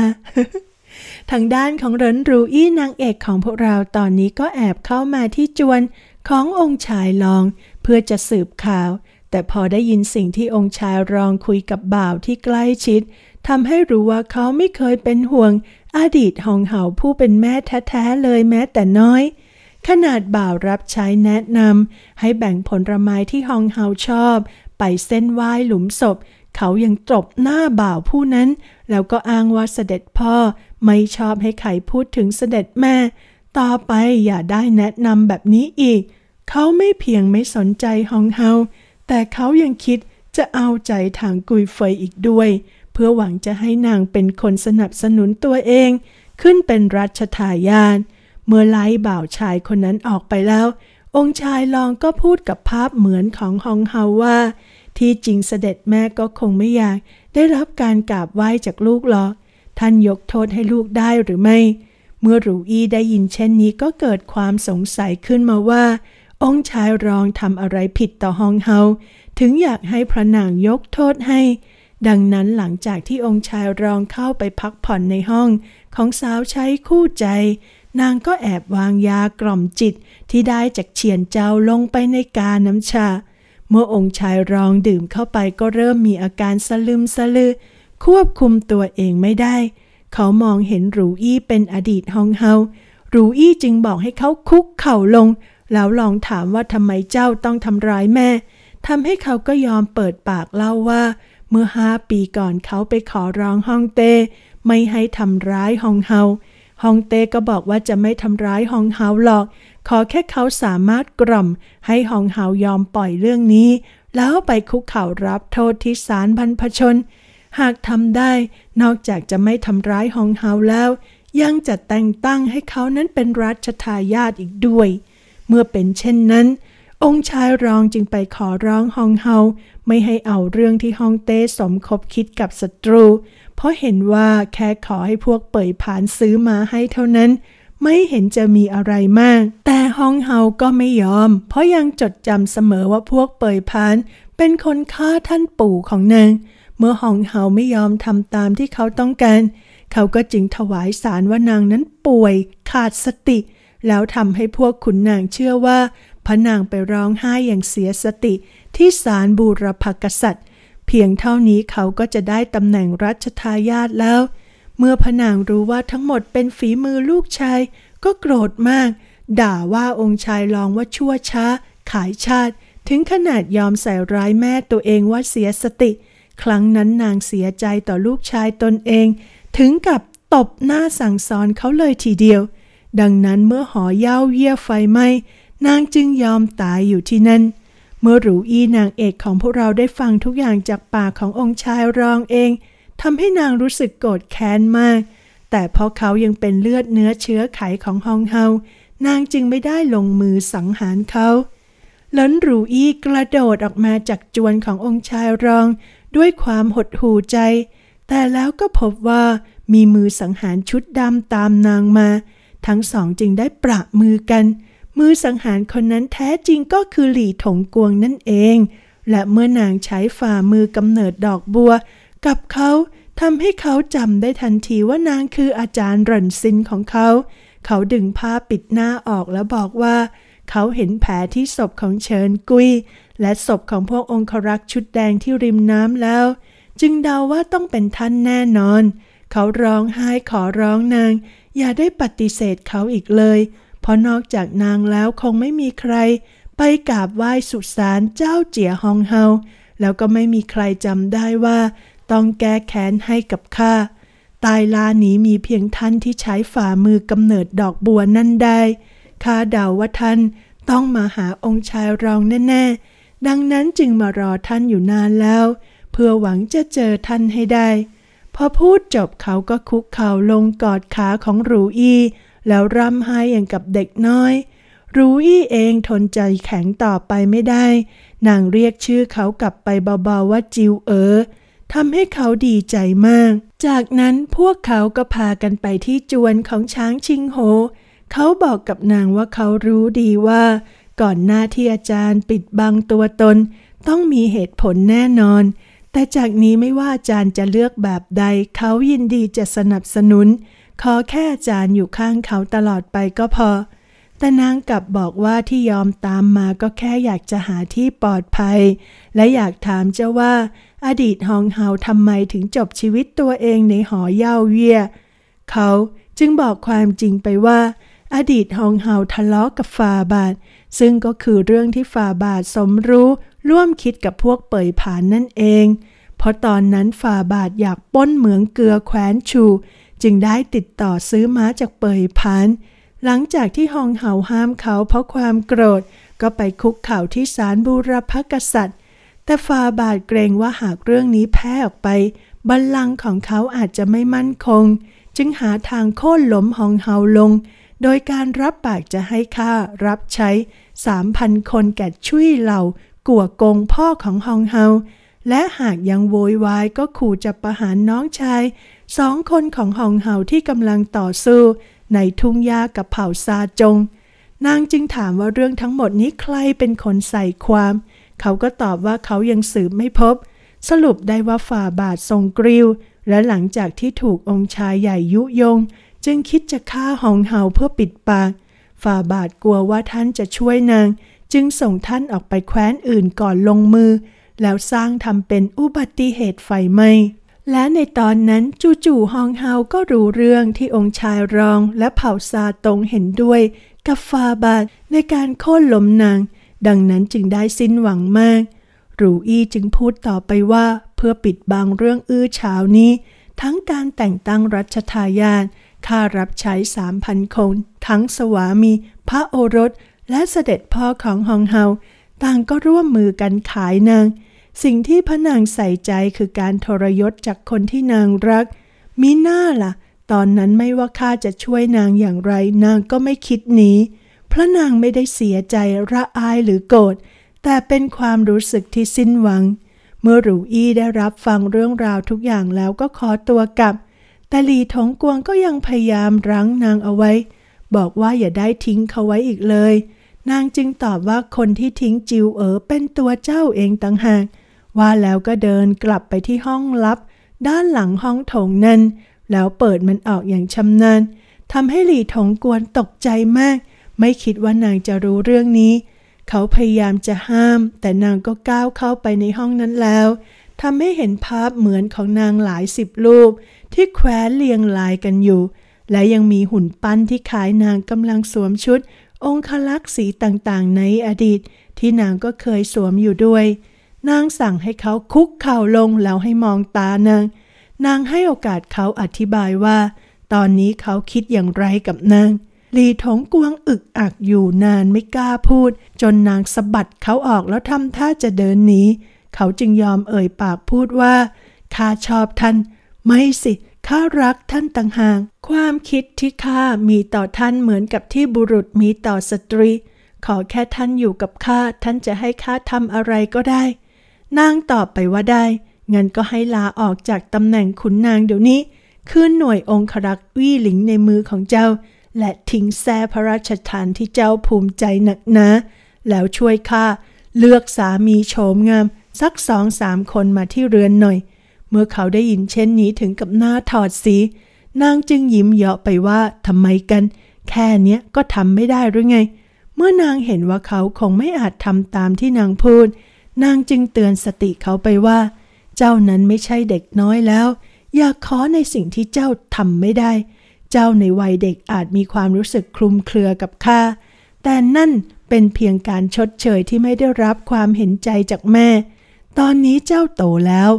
ทางด้านของเรินรูอี้นางเอกของพวกเราตอนนี้ก็แอบเข้ามาที่จวนขององค์ชายรองเพื่อจะสืบข่าว แต่พอได้ยินสิ่งที่องค์ชายรองคุยกับบ่าวที่ใกล้ชิดทำให้รู้ว่าเขาไม่เคยเป็นห่วง อดีตหองเห่าผู้เป็นแม่แท้ๆเลยแม้แต่น้อย ขนาดบ่าวรับใช้แนะนำให้แบ่งผลระไม้ที่หองเห่าชอบ ไปเส้นไหว้หลุมศพ เขายังตบหน้าบ่าวผู้นั้นแล้วก็อ้างว่าเสด็จพ่อไม่ชอบให้ใครพูดถึงเสด็จแม่ ต่อไปอย่าได้แนะนำแบบนี้อีกเขาไม่เพียงไม่สนใจฮองเฮา แต่เขายังคิดจะเอาใจทางกุยเฟยอีกด้วย เพื่อหวังจะให้นางเป็นคนสนับสนุนตัวเอง ขึ้นเป็นรัชทายาท เมื่อไล่บ่าวชายคนนั้นออกไปแล้ว องค์ชายลองก็พูดกับภาพเหมือนของฮองเฮาว่า ที่จริงเสด็จแม่ก็คงไม่อยากได้รับการกราบไหว้จากลูกหรอก ท่านยกโทษให้ลูกได้หรือไม่ เมื่อรูอี้ได้ยินเช่นนี้ก็เกิดความสงสัยขึ้นมาว่าองค์ชายรองทำอะไรผิดต่อฮองเฮา ถึงอยากให้พระนางยกโทษให้ ดังนั้นหลังจากที่องค์ชายรองเข้าไปพักผ่อนในห้อง ของสาวใช้คู่ใจ นางก็แอบวางยากล่อมจิตที่ได้จากเฉียนเจ้าลงไปในกาน้ำชา เมื่อองค์ชายรองดื่มเข้าไปก็เริ่มมีอาการสลืมสลือควบคุมตัวเองไม่ได้ เขามองเห็นรูอี้เป็นอดีตฮองเฮารูอี้จึงบอกให้เขาคุกเข่าลงแล้วลองถามว่าทำไมเจ้าต้องทำร้ายแม่ทำให้เขาก็ยอมเปิดปากเล่าว่าเมื่อห้าปีก่อนเขาไปขอร้องฮ่องเต้ไม่ให้ทำร้ายฮองเฮาฮองเต้ก็บอกว่าจะไม่ทำร้ายฮองเฮาหรอก ขอแค่เขาสามารถกล่อมให้ฮองเฮายอมปล่อยเรื่องนี้ แล้วไปคุกเข่ารับโทษที่ศาลบรรพชน หากทำได้ นอกจากจะไม่ทำร้ายฮองเฮาแล้ว ยังจะแต่งตั้งให้เขานั้นเป็นรัชทายาทอีกด้วยเมื่อเป็นเช่นนั้น องค์ชายรองจึงไปขอร้องฮองเฮาไม่ให้เอาเรื่องที่ฮองเต้สมคบคิดกับศัตรู เพราะเห็นว่าแค่ขอให้พวกเปิดผานซื้อมาให้เท่านั้น ไม่เห็นจะมีอะไรมาก แต่ฮองเฮาก็ไม่ยอม เพราะยังจดจำเสมอว่าพวกเปิดผาน เป็นคนฆ่าท่านปู่ของนาง เมื่อฮองเฮาไม่ยอมทำตามที่เขาต้องการ เขาก็จึงถวายสารว่านางนั้นป่วยขาดสติแล้วทำให้พวกขุนนางเชื่อว่าพระนางไปร้องไห้อย่างเสียสติ ที่ศาลบูรพกษัตริย์ เพียงเท่านี้เขาก็จะได้ตำแหน่งรัชทายาทแล้ว เมื่อพระนางรู้ว่าทั้งหมดเป็นฝีมือลูกชายก็โกรธมาก ด่าว่าองค์ชายรองว่าชั่วช้า ขายชาติ ถึงขนาดยอมใส่ร้ายแม่ตัวเองว่าเสียสติ ครั้งนั้นนางเสียใจต่อลูกชายตนเอง ถึงกับตบหน้าสั่งสอนเขาเลยทีเดียวดังนั้นเมื่อหอเย้าเยี่ยไฟไหมนางจึงยอมตายอยู่ที่นั่น เมื่อหรูอี้นางเอกของพวกเราได้ฟังทุกอย่างจากปากขององค์ชายรองเองทำให้นางรู้สึกโกรธแค้นมาก แต่เพราะเขายังเป็นเลือดเนื้อเชื้อไขของฮองเฮา นางจึงไม่ได้ลงมือสังหารเขา หลนหรูอี้กระโดดออกมาจากจวนขององค์ชายรอง ด้วยความหดหู่ใจ แต่แล้วก็พบว่ามีมือสังหารชุดดำตามนางมาทั้งสองจึงได้ประมือกัน มือสังหารคนนั้นแท้จริงก็คือหลี่ถงกวงนั่นเอง และเมื่อนางใช้ฝ่ามือกำเนิดดอกบัว กับเขาทำให้เขาจำได้ทันทีว่านางคืออาจารย์รันซินของเขา เขาดึงผ้าปิดหน้าออกแล้วบอกว่า เขาเห็นแผลที่ศพของเชิญกุยและศพของพวกองครักษ์ชุดแดงที่ริมน้ำแล้ว จึงเดาว่าต้องเป็นท่านแน่นอนเขาร้องไห้ขอร้องนาง อย่าได้ปฏิเสธเขาอีกเลย เพราะนอกจากนางแล้วคงไม่มีใครไปกราบไหว้สุสานเจ้าเจียฮองเฮาแล้วก็ไม่มีใครจำได้ว่าต้องแก้แค้นให้กับข้าตายลาหนีมีเพียงท่านที่ใช้ฝ่ามือกำเนิดดอกบัวนั่นได้ข้าเดาว่าท่านต้องมาหาองค์ชายรองแน่ๆดังนั้นจึงมารอท่านอยู่นานแล้ว เพื่อหวังจะเจอท่านให้ได้พอพูดจบเขาก็คุกเข่าลงกอดขาของรูอี แล้วร่ำไห้อย่างกับเด็กน้อย รูอีเองทนใจแข็งต่อไปไม่ได้ นางเรียกชื่อเขากลับไปเบาๆว่าจิวเอ๋อทำให้เขาดีใจมาก จากนั้นพวกเขาก็พากันไปที่จวนของช้างชิงโฮเขาบอกกับนางว่าเขารู้ดีว่า ก่อนหน้าที่อาจารย์ปิดบังตัวตน ต้องมีเหตุผลแน่นอนแต่จากนี้ไม่ว่า อาจารย์จะเลือกแบบใด เขายินดีจะสนับสนุน ขอแค่อาจารย์อยู่ข้างเขาตลอดไปก็พอ แต่นางกลับบอกว่าที่ยอมตามมาก็แค่อยากจะหาที่ปลอดภัย และอยากถามเจ้าว่า อดีตฮองเฮาทำไมถึงจบชีวิตตัวเองในหอเย่าเวียเขาจึงบอกความจริงไปว่า อดีตฮองเฮาทะเลาะกับฟาบาทซึ่งก็คือเรื่องที่ฟาบาทสมรู้ร่วมคิดกับพวกเปยผานนั่นเอง เพราะตอนนั้นฝ่าบาทอยากป้นเหมืองเกลือแคว้นชูจึงได้ติดต่อซื้อม้าจากเปยผาน หลังจากที่ฮองเหาห้ามเขาเพราะความโกรธก็ไปคุกเข่าที่ศาลบูรพกษัตริย์ แต่ฝ่าบาทเกรงว่าหากเรื่องนี้แพร่ออกไป บัลลังก์ของเขาอาจจะไม่มั่นคง จึงหาทางโค่นล้มฮองเฮาลง โดยการรับปากจะให้ข้ารับใช้สามพันคนแก่ช่วยเหล่ากัวกงพ่อของฮองเฮาและหากยังโวยวายก็ขู่จะประหารน้องชายสองคนของฮองเฮาที่กำลังต่อสู้ในทุ่งหญ้ากับเผ่าซาจง นางจึงถามว่าเรื่องทั้งหมดนี้ใครเป็นคนใส่ความ เขาก็ตอบว่าเขายังสืบไม่พบ สรุปได้ว่าฝ่าบาททรงกริวและหลังจากที่ถูกองค์ชายใหญ่ยุยง จึงคิดจะฆ่าฮองเฮาเพื่อปิดปากฝ่าบาทกลัวว่าท่านจะช่วยนางจึงส่งท่านออกไปแคว้นอื่นก่อนลงมือ แล้วสร้างทำเป็นอุบัติเหตุไฟไหม้และในตอนนั้นจู่ๆฮองเฮาก็รู้เรื่องที่องค์ชายรองและเผ่าซาตงเห็นด้วยกับฟาบาทในการโค่นล้มนาง ดังนั้นจึงได้สิ้นหวังมากรูอี้จึงพูดต่อไปว่าเพื่อปิดบังเรื่องอื้อเฉานี้ ทั้งการแต่งตั้งรัชทายาทข้ารับใช้สามพันคน ทั้งสวามีพระโอรสและเสด็จพ่อของฮองเฮาต่างก็ร่วมมือกันขายนาง สิ่งที่พระนางใส่ใจคือการทรยศจากคนที่นางรักมิหน้าละ่ะ ตอนนั้นไม่ว่าข้าจะช่วยนางอย่างไร นางก็ไม่คิดหนีพระนางไม่ได้เสียใจ ระอายหรือโกรธแต่เป็นความรู้สึกที่สิ้นหวัง เมื่อหรูอี้ได้รับฟังเรื่องราวทุกอย่างแล้วก็ขอตัวกลับ แต่หลีถงกวงก็ยังพยายามรั้งนางเอาไว้ บอกว่าอย่าได้ทิ้งเขาไว้อีกเลยนางจึงตอบว่าคนที่ทิ้งจิวเอ๋อเป็นตัวเจ้าเองต่างหากว่าแล้วก็เดินกลับไปที่ห้องลับ ด้านหลังห้องโถงนั้น แล้วเปิดมันออกอย่างชำนาญทำให้หลี่ถงกวนตกใจมาก ไม่คิดว่านางจะรู้เรื่องนี้ เขาพยายามจะห้าม แต่นางก็ก้าวเข้าไปในห้องนั้นแล้วทำให้เห็นภาพเหมือนของนางหลายสิบรูป ที่แคว้นเรียงลายกันอยู่ และยังมีหุ่นปั้นที่ขายนางกำลังสวมชุดองคลักษ์สีต่างๆ ในอดีตที่นางก็เคยสวมอยู่ด้วย นางสั่งให้เขาคุกเข่าลงแล้วให้มองตานาง นางให้โอกาสเขาอธิบายว่าตอนนี้เขาคิดอย่างไรกับนางหลีถงกวงอึกอักอยู่นานไม่กล้าพูด จนนางสะบัดเขาออกแล้วทำท่าจะเดินหนีเขาจึงยอมเอ่ยปากพูดว่า ข้าชอบท่าน ไม่สิข้ารักท่านต่างหากความคิดที่ข้ามีต่อท่านเหมือนกับที่บุรุษมีต่อสตรี ขอแค่ท่านอยู่กับข้า ท่านจะให้ข้าทำอะไรก็ได้ นางตอบไปว่าได้ งั้นก็ให้ลาออกจากตำแหน่งขุนนางเดี๋ยวนี้ ขึ้นหน่วยองครักษ์วี่หลิงในมือของเจ้า และทิ้งแซ่พระราชทานที่เจ้าภูมิใจหนักนะ แล้วช่วยข้าเลือกสามีโฉมงามสักสองสามคนมาที่เรือนหน่อยเมื่อเขาได้ยินเช่นนี้ถึงกับหน้าถอดสี นางจึงยิ้มเยาะไปว่าทำไมกัน แค่เนี้ยก็ทำไม่ได้หรือไง เมื่อนางเห็นว่าเขาคงไม่อาจทำตามที่นางพูด นางจึงเตือนสติเขาไปว่า เจ้านั้นไม่ใช่เด็กน้อยแล้ว อย่าขอในสิ่งที่เจ้าทำไม่ได้ เจ้าในวัยเด็กอาจมีความรู้สึกคลุมเครือกับข้าแต่นั่นเป็นเพียงการชดเชยที่ไม่ได้รับความเห็นใจจากแม่ ตอนนี้เจ้าโตแล้ว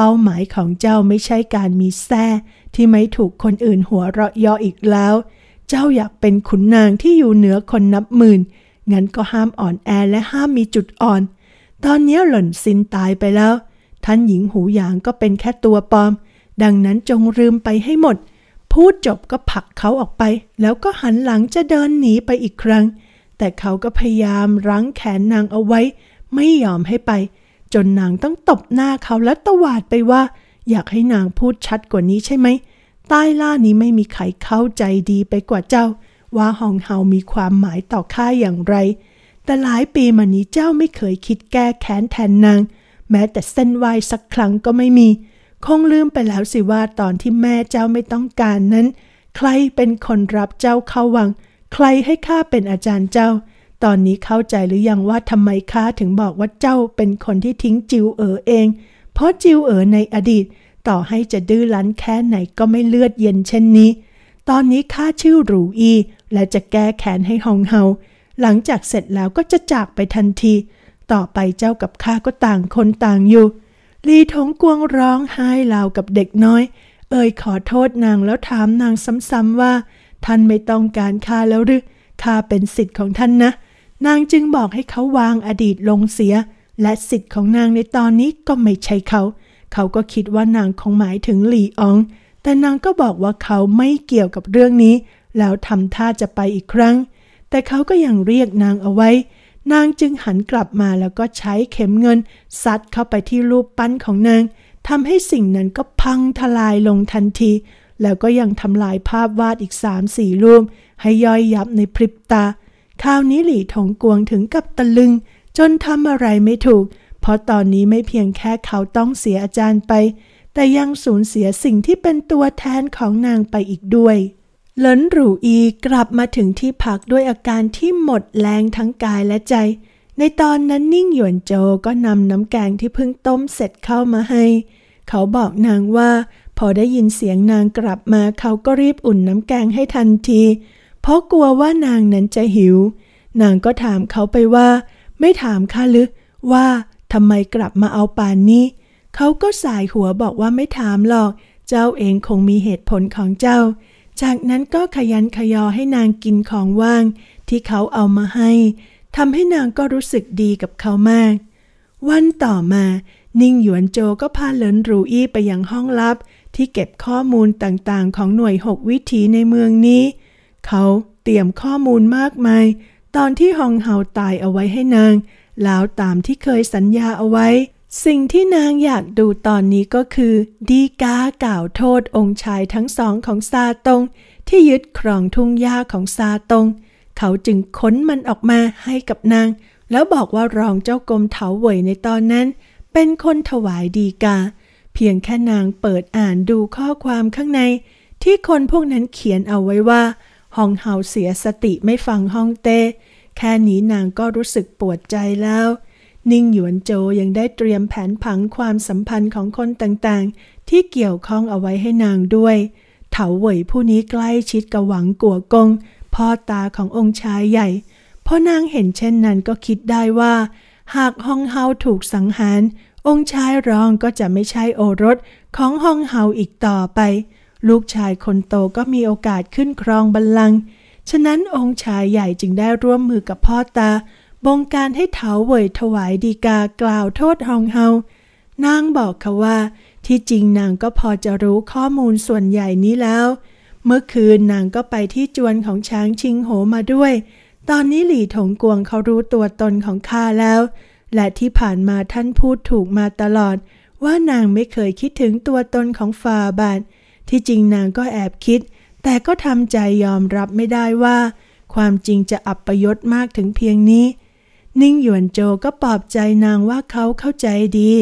เป้าหมายของเจ้าไม่ใช่การมีแท้ที่ไม่ถูกคนอื่นหัวเราะยออีกแล้ว เจ้าอยากเป็นขุนนางที่อยู่เหนือคนนับหมื่น งั้นก็ห้ามอ่อนแอและห้ามมีจุดอ่อน ตอนนี้หล่นซินตายไปแล้ว ท่านหญิงหูหยางก็เป็นแค่ตัวปลอม ดังนั้นจงลืมไปให้หมด พูดจบก็ผลักเขาออกไป แล้วก็หันหลังจะเดินหนีไปอีกครั้ง แต่เขาก็พยายามรั้งแขนนางเอาไว้ ไม่ยอมให้ไปจนนางต้องตบหน้าเขาและตวาดไปว่า อยากให้นางพูดชัดกว่านี้ใช่ไหมใต้ล่านี้ไม่มีใครเข้าใจดีไปกว่าเจ้า ว่าฮองเฮามีความหมายต่อข้าอย่างไร แต่หลายปีมานี้เจ้าไม่เคยคิดแก้แค้นแทนนาง แม้แต่เส้นวายสักครั้งก็ไม่มี คงลืมไปแล้วสิว่าตอนที่แม่เจ้าไม่ต้องการนั้น ใครเป็นคนรับเจ้าเข้าวัง ใครให้ข้าเป็นอาจารย์เจ้าตอนนี้เข้าใจหรือยังว่าทำไมข้าถึงบอกว่าเจ้าเป็นคนที่ทิ้งจิวเอ๋อเอง เพราะจิวเอ๋อในอดีตต่อให้จะดื้อรั้นแค่ไหนก็ไม่เลือดเย็นเช่นนี้ ตอนนี้ข้าชื่อหรูอี และจะแก้แค้นให้ฮองเฮา หลังจากเสร็จแล้วก็จะจากไปทันที ต่อไปเจ้ากับข้าก็ต่างคนต่างอยู่ ลีทงกวงร้องไห้ลาวกับเด็กน้อย เอ่ยขอโทษนางแล้วถามนางซ้ำๆว่า ท่านไม่ต้องการข้าแล้วหรือข้าเป็นสิทธิ์ของท่านนะเนางจึงบอกให้เขาวางอดีตลงเสีย และสิทธิ์ของนางในตอนนี้ก็ไม่ใช่เขา เขาก็คิดว่านางคงหมายถึงหลีออง แต่นางก็บอกว่าเขาไม่เกี่ยวกับเรื่องนี้ แล้วทำท่าจะไปอีกครั้ง แต่เขาก็ยังเรียกนางเอาไว้ นางจึงหันกลับมาแล้วก็ใช้เข็มเงินซัดเข้าไปที่รูปปั้นของนางทำให้สิ่งนั้นก็พังทลายลงทันที แล้วก็ยังทำลายภาพวาดอีกสามสี่รูปให้ย่อยยับในพริบตาคราวนี้หลี่ถงกวงถึงกับตะลึง จนทำอะไรไม่ถูก เพราะตอนนี้ไม่เพียงแค่เขาต้องเสียอาจารย์ไป แต่ยังสูญเสียสิ่งที่เป็นตัวแทนของนางไปอีกด้วยเหลินหรูอีกลับมาถึงที่พักด้วยอาการที่หมดแรงทั้งกายและใจ ในตอนนั้นนิ่งหยวนโจก็นำน้ำแกงที่เพิ่งต้มเสร็จเข้ามาให้ เขาบอกนางว่า พอได้ยินเสียงนางกลับมาเขาก็รีบอุ่นน้ำแกงให้ทันทีเพราะกลัวว่านางนั้นจะหิว นางก็ถามเขาไปว่า ไม่ถาม ข้าหรือว่าทำไมกลับมาเอาปานนี้ เขาก็สายหัวบอกว่าไม่ถามหรอก เจ้าเองคงมีเหตุผลของเจ้า จากนั้นก็ขยันขยอให้นางกินของว่าง ที่เขาเอามาให้ ทำให้นางก็รู้สึกดีกับเขามาก วันต่อมา นิ่งหยวนโจก็พาเหลินรูอี้ไปยังห้องลับ ที่เก็บข้อมูลต่างๆ ของหน่วยหกวิถีในเมืองนี้เขาเตรียมข้อมูลมากมาย ตอนที่ฮองเฮาตายเอาไว้ให้นาง แล้วตามที่เคยสัญญาเอาไว้ สิ่งที่นางอยากดูตอนนี้ก็คือ ดีกากล่าวโทษ องค์ชายทั้งสองของซาตง ที่ยึดครองทุ่งหญ้าของซาตง เขาจึงค้นมันออกมาให้กับนาง แล้วบอกว่ารองเจ้ากรมเถาเวยในตอนนั้น เป็นคนถวายดีกา เพียงแค่นางเปิดอ่านดูข้อความข้างใน ที่คนพวกนั้นเขียนเอาไว้ว่าฮองเฮาเสียสติไม่ฟังฮ่องเต้ แค่นี้นางก็รู้สึกปวดใจแล้ว นิ่งหยวนโจยังได้เตรียมแผนผังความสัมพันธ์ของคนต่างๆ ที่เกี่ยวข้องเอาไว้ให้นางด้วย เถาเหวยผู้นี้ใกล้ชิดกับหวังกัวกงพ่อตาขององค์ชายใหญ่พอนางเห็นเช่นนั้นก็คิดได้ว่า หากฮองเฮาถูกสังหาร องค์ชายรองก็จะไม่ใช่โอรสของฮองเฮาอีกต่อไปลูกชายคนโตก็มีโอกาสขึ้นครองบัลลังก์ฉะนั้นองค์ชายใหญ่จึงได้ร่วมมือกับพ่อตา บงการให้เถาเวยถวายดีกากล่าวโทษฮองเฮา นางบอกเขาว่าที่จริงนางก็พอจะรู้ข้อมูลส่วนใหญ่นี้แล้ว เมื่อคืนนางก็ไปที่จวนของช้างชิงโหมาด้วย ตอนนี้หลี่ถงกวงเขารู้ตัวตนของข้าแล้ว และที่ผ่านมาท่านพูดถูกมาตลอด ว่านางไม่เคยคิดถึงตัวตนของฝ่าบาทที่จริงนางก็แอบคิด แต่ก็ทำใจยอมรับไม่ได้ว่า ความจริงจะอับประยศมากถึงเพียงนี้ นิ่งหยวนโจก็ปลอบใจนางว่าเขาเข้าใจดี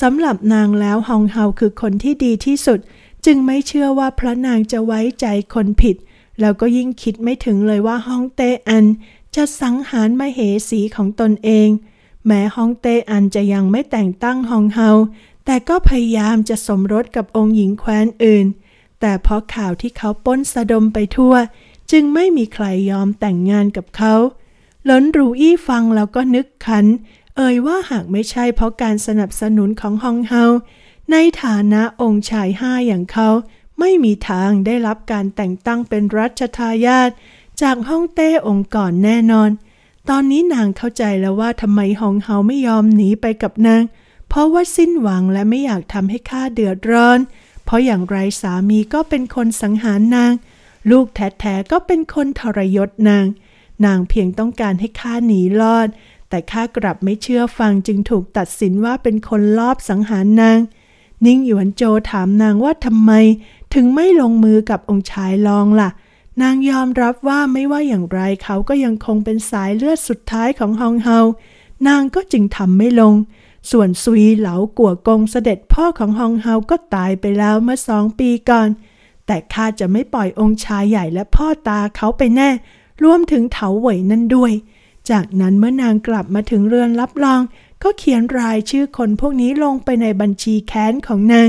สำหรับนางแล้วฮองเฮาคือคนที่ดีที่สุด จึงไม่เชื่อว่าพระนางจะไว้ใจคนผิด แล้วก็ยิ่งคิดไม่ถึงเลยว่าฮองเตอัน จะสังหารมาเหสีของตนเอง แม้ฮองเตอันจะยังไม่แต่งตั้งฮองเฮา แต่ก็พยายามจะสมรสกับองค์หญิงแคว้นอื่นแต่เพราะข่าวที่เขาป้นสะดมไปทั่ว จึงไม่มีใครยอมแต่งงานกับเขาหลนรูอี้ฟังแล้วก็นึกขัน เอ่ยว่าหากไม่ใช่เพราะการสนับสนุนของฮองเฮาในฐานะองค์ชายห้าอย่างเขา ไม่มีทางได้รับการแต่งตั้งเป็นรัชทายาทจากฮ่องเต้องค์ก่อนแน่นอน ตอนนี้นางเข้าใจแล้วว่าทำไมฮองเฮาไม่ยอมหนีไปกับนาง เพราะว่าสิ้นหวังและไม่อยากทำให้ข้าเดือดร้อนเพราะอย่างไรสามีก็เป็นคนสังหารนาง ลูกแท้ๆก็เป็นคนทรยศนาง นางเพียงต้องการให้ข้าหนีรอด แต่ข้ากลับไม่เชื่อฟังจึงถูกตัดสินว่าเป็นคนลอบสังหารนาง นิ่งหยวนโจถามนางว่าทำไมถึงไม่ลงมือกับองค์ชายลองละ่ะ นางยอมรับว่าไม่ว่าอย่างไรเขาก็ยังคงเป็นสายเลือดสุดท้ายของฮองเฮานางก็จึงทำไม่ลงส่วนซุยเหลากัวกงเสด็จพ่อของฮองเฮา ก็ตายไปแล้วเมื่อสองปีก่อน แต่ข้าจะไม่ปล่อยองค์ชายใหญ่และพ่อตาเขาไปแน่ รวมถึงเถาเหวยนั่นด้วย จากนั้นเมื่อนางกลับมาถึงเรือนรับรอง ก็เขียนรายชื่อคนพวกนี้ลงไปในบัญชีแค้นของนาง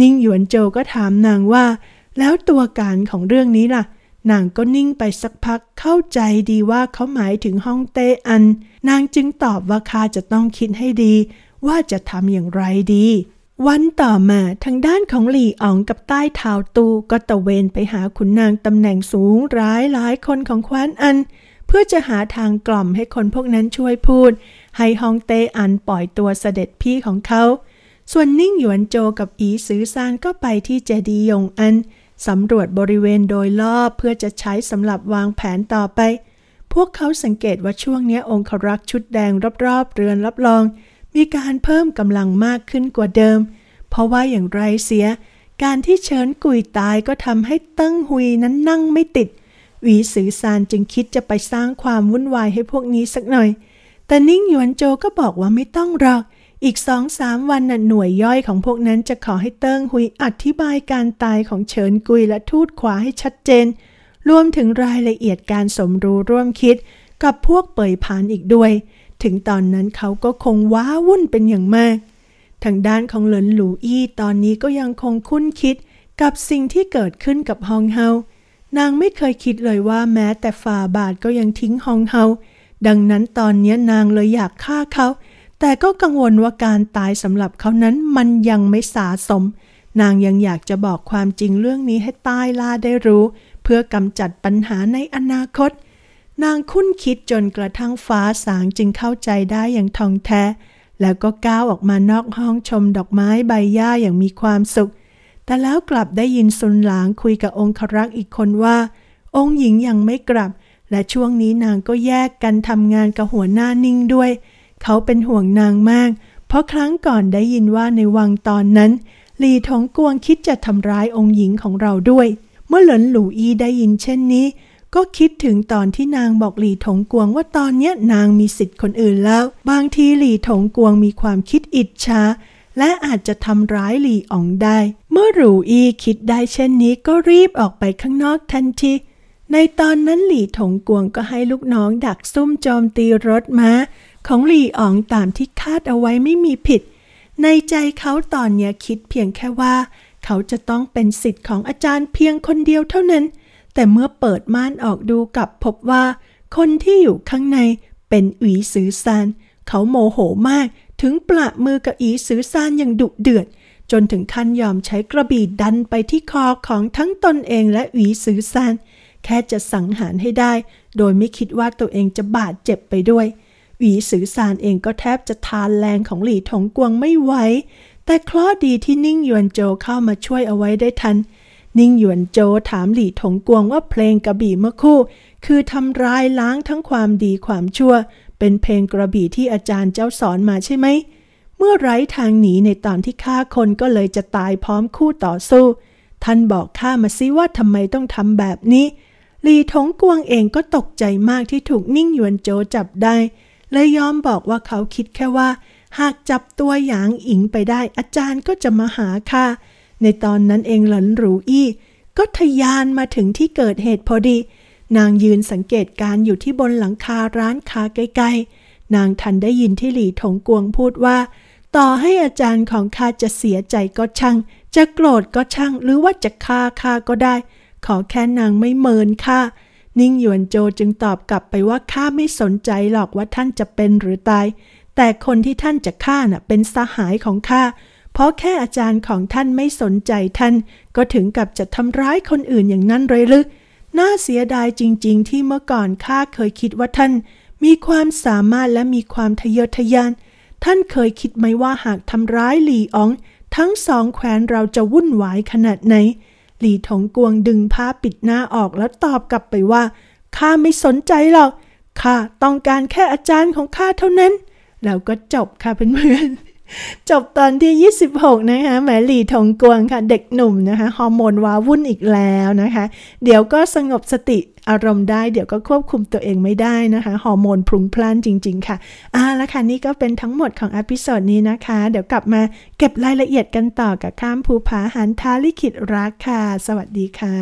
นิ่งหยวนโจก็ถามนางว่า แล้วตัวการของเรื่องนี้ล่ะ นางก็นิ่งไปสักพักเข้าใจดีว่าเขาหมายถึงฮ่องเต้อันนางจึงตอบว่าข้าจะต้องคิดให้ดี ว่าจะทำอย่างไรดี วันต่อมาทางด้านของหลี่อ๋องกับใต้เท้าตูก็ตะเวนไปหาขุนนางตำแหน่งสูงร้ายหลายคนของคว้านอัน เพื่อจะหาทางกล่อมให้คนพวกนั้นช่วยพูด ให้ฮองเตอันปล่อยตัวเสด็จพี่ของเขา ส่วนนิ่งหยวนโจกับอีซือซานก็ไปที่เจดียงอันสำรวจบริเวณโดยรอบเพื่อจะใช้สำหรับวางแผนต่อไปวกเขาสังเกตว่าช่วงนี้องครักษ์ชุดแดงรอบๆเรือนรับรอง มีการเพิ่มกำลังมากขึ้นกว่าเดิม เพราะว่าอย่างไรเสียการที่เชิญกุยตายก็ทำให้เติ้งหุยนั้นนั่งไม่ติดหวีสือซานจึงคิดจะไปสร้างความวุ่นวายให้พวกนี้สักหน่อย แต่นิ่งหยวนโจก็บอกว่าไม่ต้องหรอกอีกสองสามวันน่ะหน่วยย่อยของพวกนั้นจะขอให้เติ้งหุยอธิบายการตายของเฉินกุยและทูดขวาให้ชัดเจนรวมถึงรายละเอียดการสมรู้ร่วมคิด กับพวกเปยผานอีกด้วย ถึงตอนนั้นเขาก็คงว้าวุ่นเป็นอย่างมาก ทางด้านของหลินหลูอี้ตอนนี้ก็ยังคงคุ้นคิดกับสิ่งที่เกิดขึ้นกับฮองเฮานางไม่เคยคิดเลยว่าแม้แต่ฝ่าบาทก็ยังทิ้งฮองเฮาดังนั้นตอนนี้นางเลยอยากฆ่าเขา แต่ก็กังวลว่าการตายสำหรับเขานั้นมันยังไม่สาสม นางยังอยากจะบอกความจริงเรื่องนี้ให้ใต้ล่าได้รู้พื่อกำจัดปัญหาในอนาคต นางคุ้นคิดจนกระทั่งฟ้าสางจึงเข้าใจได้อย่างท่องแท้ แล้วก็ก้าวออกมานอกห้องชมดอกไม้ใบหญ้าอย่างมีความสุข แต่แล้วกลับได้ยินสุนหลางคุยกับองครักษ์อีกคนว่า องค์หญิงยังไม่กลับ และช่วงนี้นางก็แยกกันทำงานกับหัวหน้านิ่งด้วย เขาเป็นห่วงนางมาก เพราะครั้งก่อนได้ยินว่าในวังตอนนั้น ลีทงกวงคิดจะทำร้ายองค์หญิงของเราด้วยเมื่อหลินหลู่อีได้ยินเช่นนี้ ก็คิดถึงตอนที่นางบอกหลี่ถงกวงว่าตอนเนี้ยนางมีสิทธิ์คนอื่นแล้ว บางทีหลี่ถงกวงมีความคิดอิจฉาและอาจจะทำร้ายหลี่อองได้ เมื่อหลู่อีคิดได้เช่นนี้ก็รีบออกไปข้างนอกทันทีในตอนนั้นหลี่ถงกวงก็ให้ลูกน้องดักซุ่มโจมตีรถม้า ของหลี่อองตามที่คาดเอาไว้ไม่มีผิด ในใจเขาตอนเนี้ยคิดเพียงแค่ว่าเขาจะต้องเป็นสิทธิ์ของอาจารย์เพียงคนเดียวเท่านั้น แต่เมื่อเปิดม่านออกดูกลับพบว่า คนที่อยู่ข้างในเป็นอีซือซาน เขาโมโหมากถึงปละมือกับอีซือซานอย่างดุเดือด จนถึงขั้นยอมใช้กระบี่ดันไปที่คอของทั้งตนเองและอีซือซาน แค่จะสังหารให้ได้ โดยไม่คิดว่าตัวเองจะบาดเจ็บไปด้วย หวีสือซานเองก็แทบจะทานแรงของหลี่ถงกวงไม่ไหวแต่เคราะดีที่นิ่งหยวนโจเข้ามาช่วยเอาไว้ได้ทัน นิ่งหยวนโจถามหลี่ถงกวงว่าเพลงกระบี่เมื่อคู่ คือทำร้ายล้างทั้งความดีความชั่ว เป็นเพลงกระบี่ที่อาจารย์เจ้าสอนมาใช่ไหมเมื่อไร้ทางหนีในตอนที่ฆ่าคนก็เลยจะตายพร้อมคู่ต่อสู้ ท่านบอกข้ามาซิว่าทำไมต้องทำแบบนี้ หลีถงกวงเองก็ตกใจมากที่ถูกนิ่งหยวนโจจับได้เลยยอมบอกว่าเขาคิดแค่ว่าหากจับตัวหยางอิงไปได้อาจารย์ก็จะมาหาค่ะในตอนนั้นเองหลันหรูอี้ ก็ทยานมาถึงที่เกิดเหตุพอดี นางยืนสังเกตการอยู่ที่บนหลังคาร้านค้าใกล้ๆ นางทันได้ยินที่หลี่ถงกวงพูดว่า ต่อให้อาจารย์ของข้าจะเสียใจก็ช่าง จะโกรธก็ช่างหรือว่าจะฆ่าข้าก็ได้ ขอแค่นางไม่เมินข้านิ่งหยวนโจจึงตอบกลับไปว่าข้าไม่สนใจหรอกว่าท่านจะเป็นหรือตายแต่คนที่ท่านจะฆ่าน่ะเป็นสหายของข้าเพราะแค่อาจารย์ของท่านไม่สนใจท่านก็ถึงกับจะทำร้ายคนอื่นอย่างนั้นเลยหรือน่าเสียดายจริงๆที่เมื่อก่อนข้าเคยคิดว่าท่าน มีความสามารถและมีความทะเยอทะยาน ท่านเคยคิดไหมว่าหากทำร้ายหลี่ออง ทั้งสองแขวนเราจะวุ่นวายขนาดไหน หลี่ถงกวงดึงผ้าปิดหน้าออกแล้วตอบกลับไปว่าข้าไม่สนใจหรอก ข้าต้องการแค่อาจารย์ของข้าเท่านั้นเราก็จบค่ะเพื่อนๆจบตอนที่ 26 นะคะแมรี่ทองกวงค่ะเด็กหนุ่มนะคะฮอร์โมนว้าวุ่นอีกแล้วนะคะ เดี๋ยวก็สงบสติอารมณ์ได้ เดี๋ยวก็ควบคุมตัวเองไม่ได้นะคะฮอร์โมนพลุงพล่านจริง ๆ ค่ะอ่าแล้วค่ะนี่ก็เป็นทั้งหมดของอพิโซดนี้นะคะเดี๋ยวกลับมาเก็บรายละเอียดกันต่อกับข้ามภูผาหันทาลิขิตรักค่ะสวัสดีค่ะ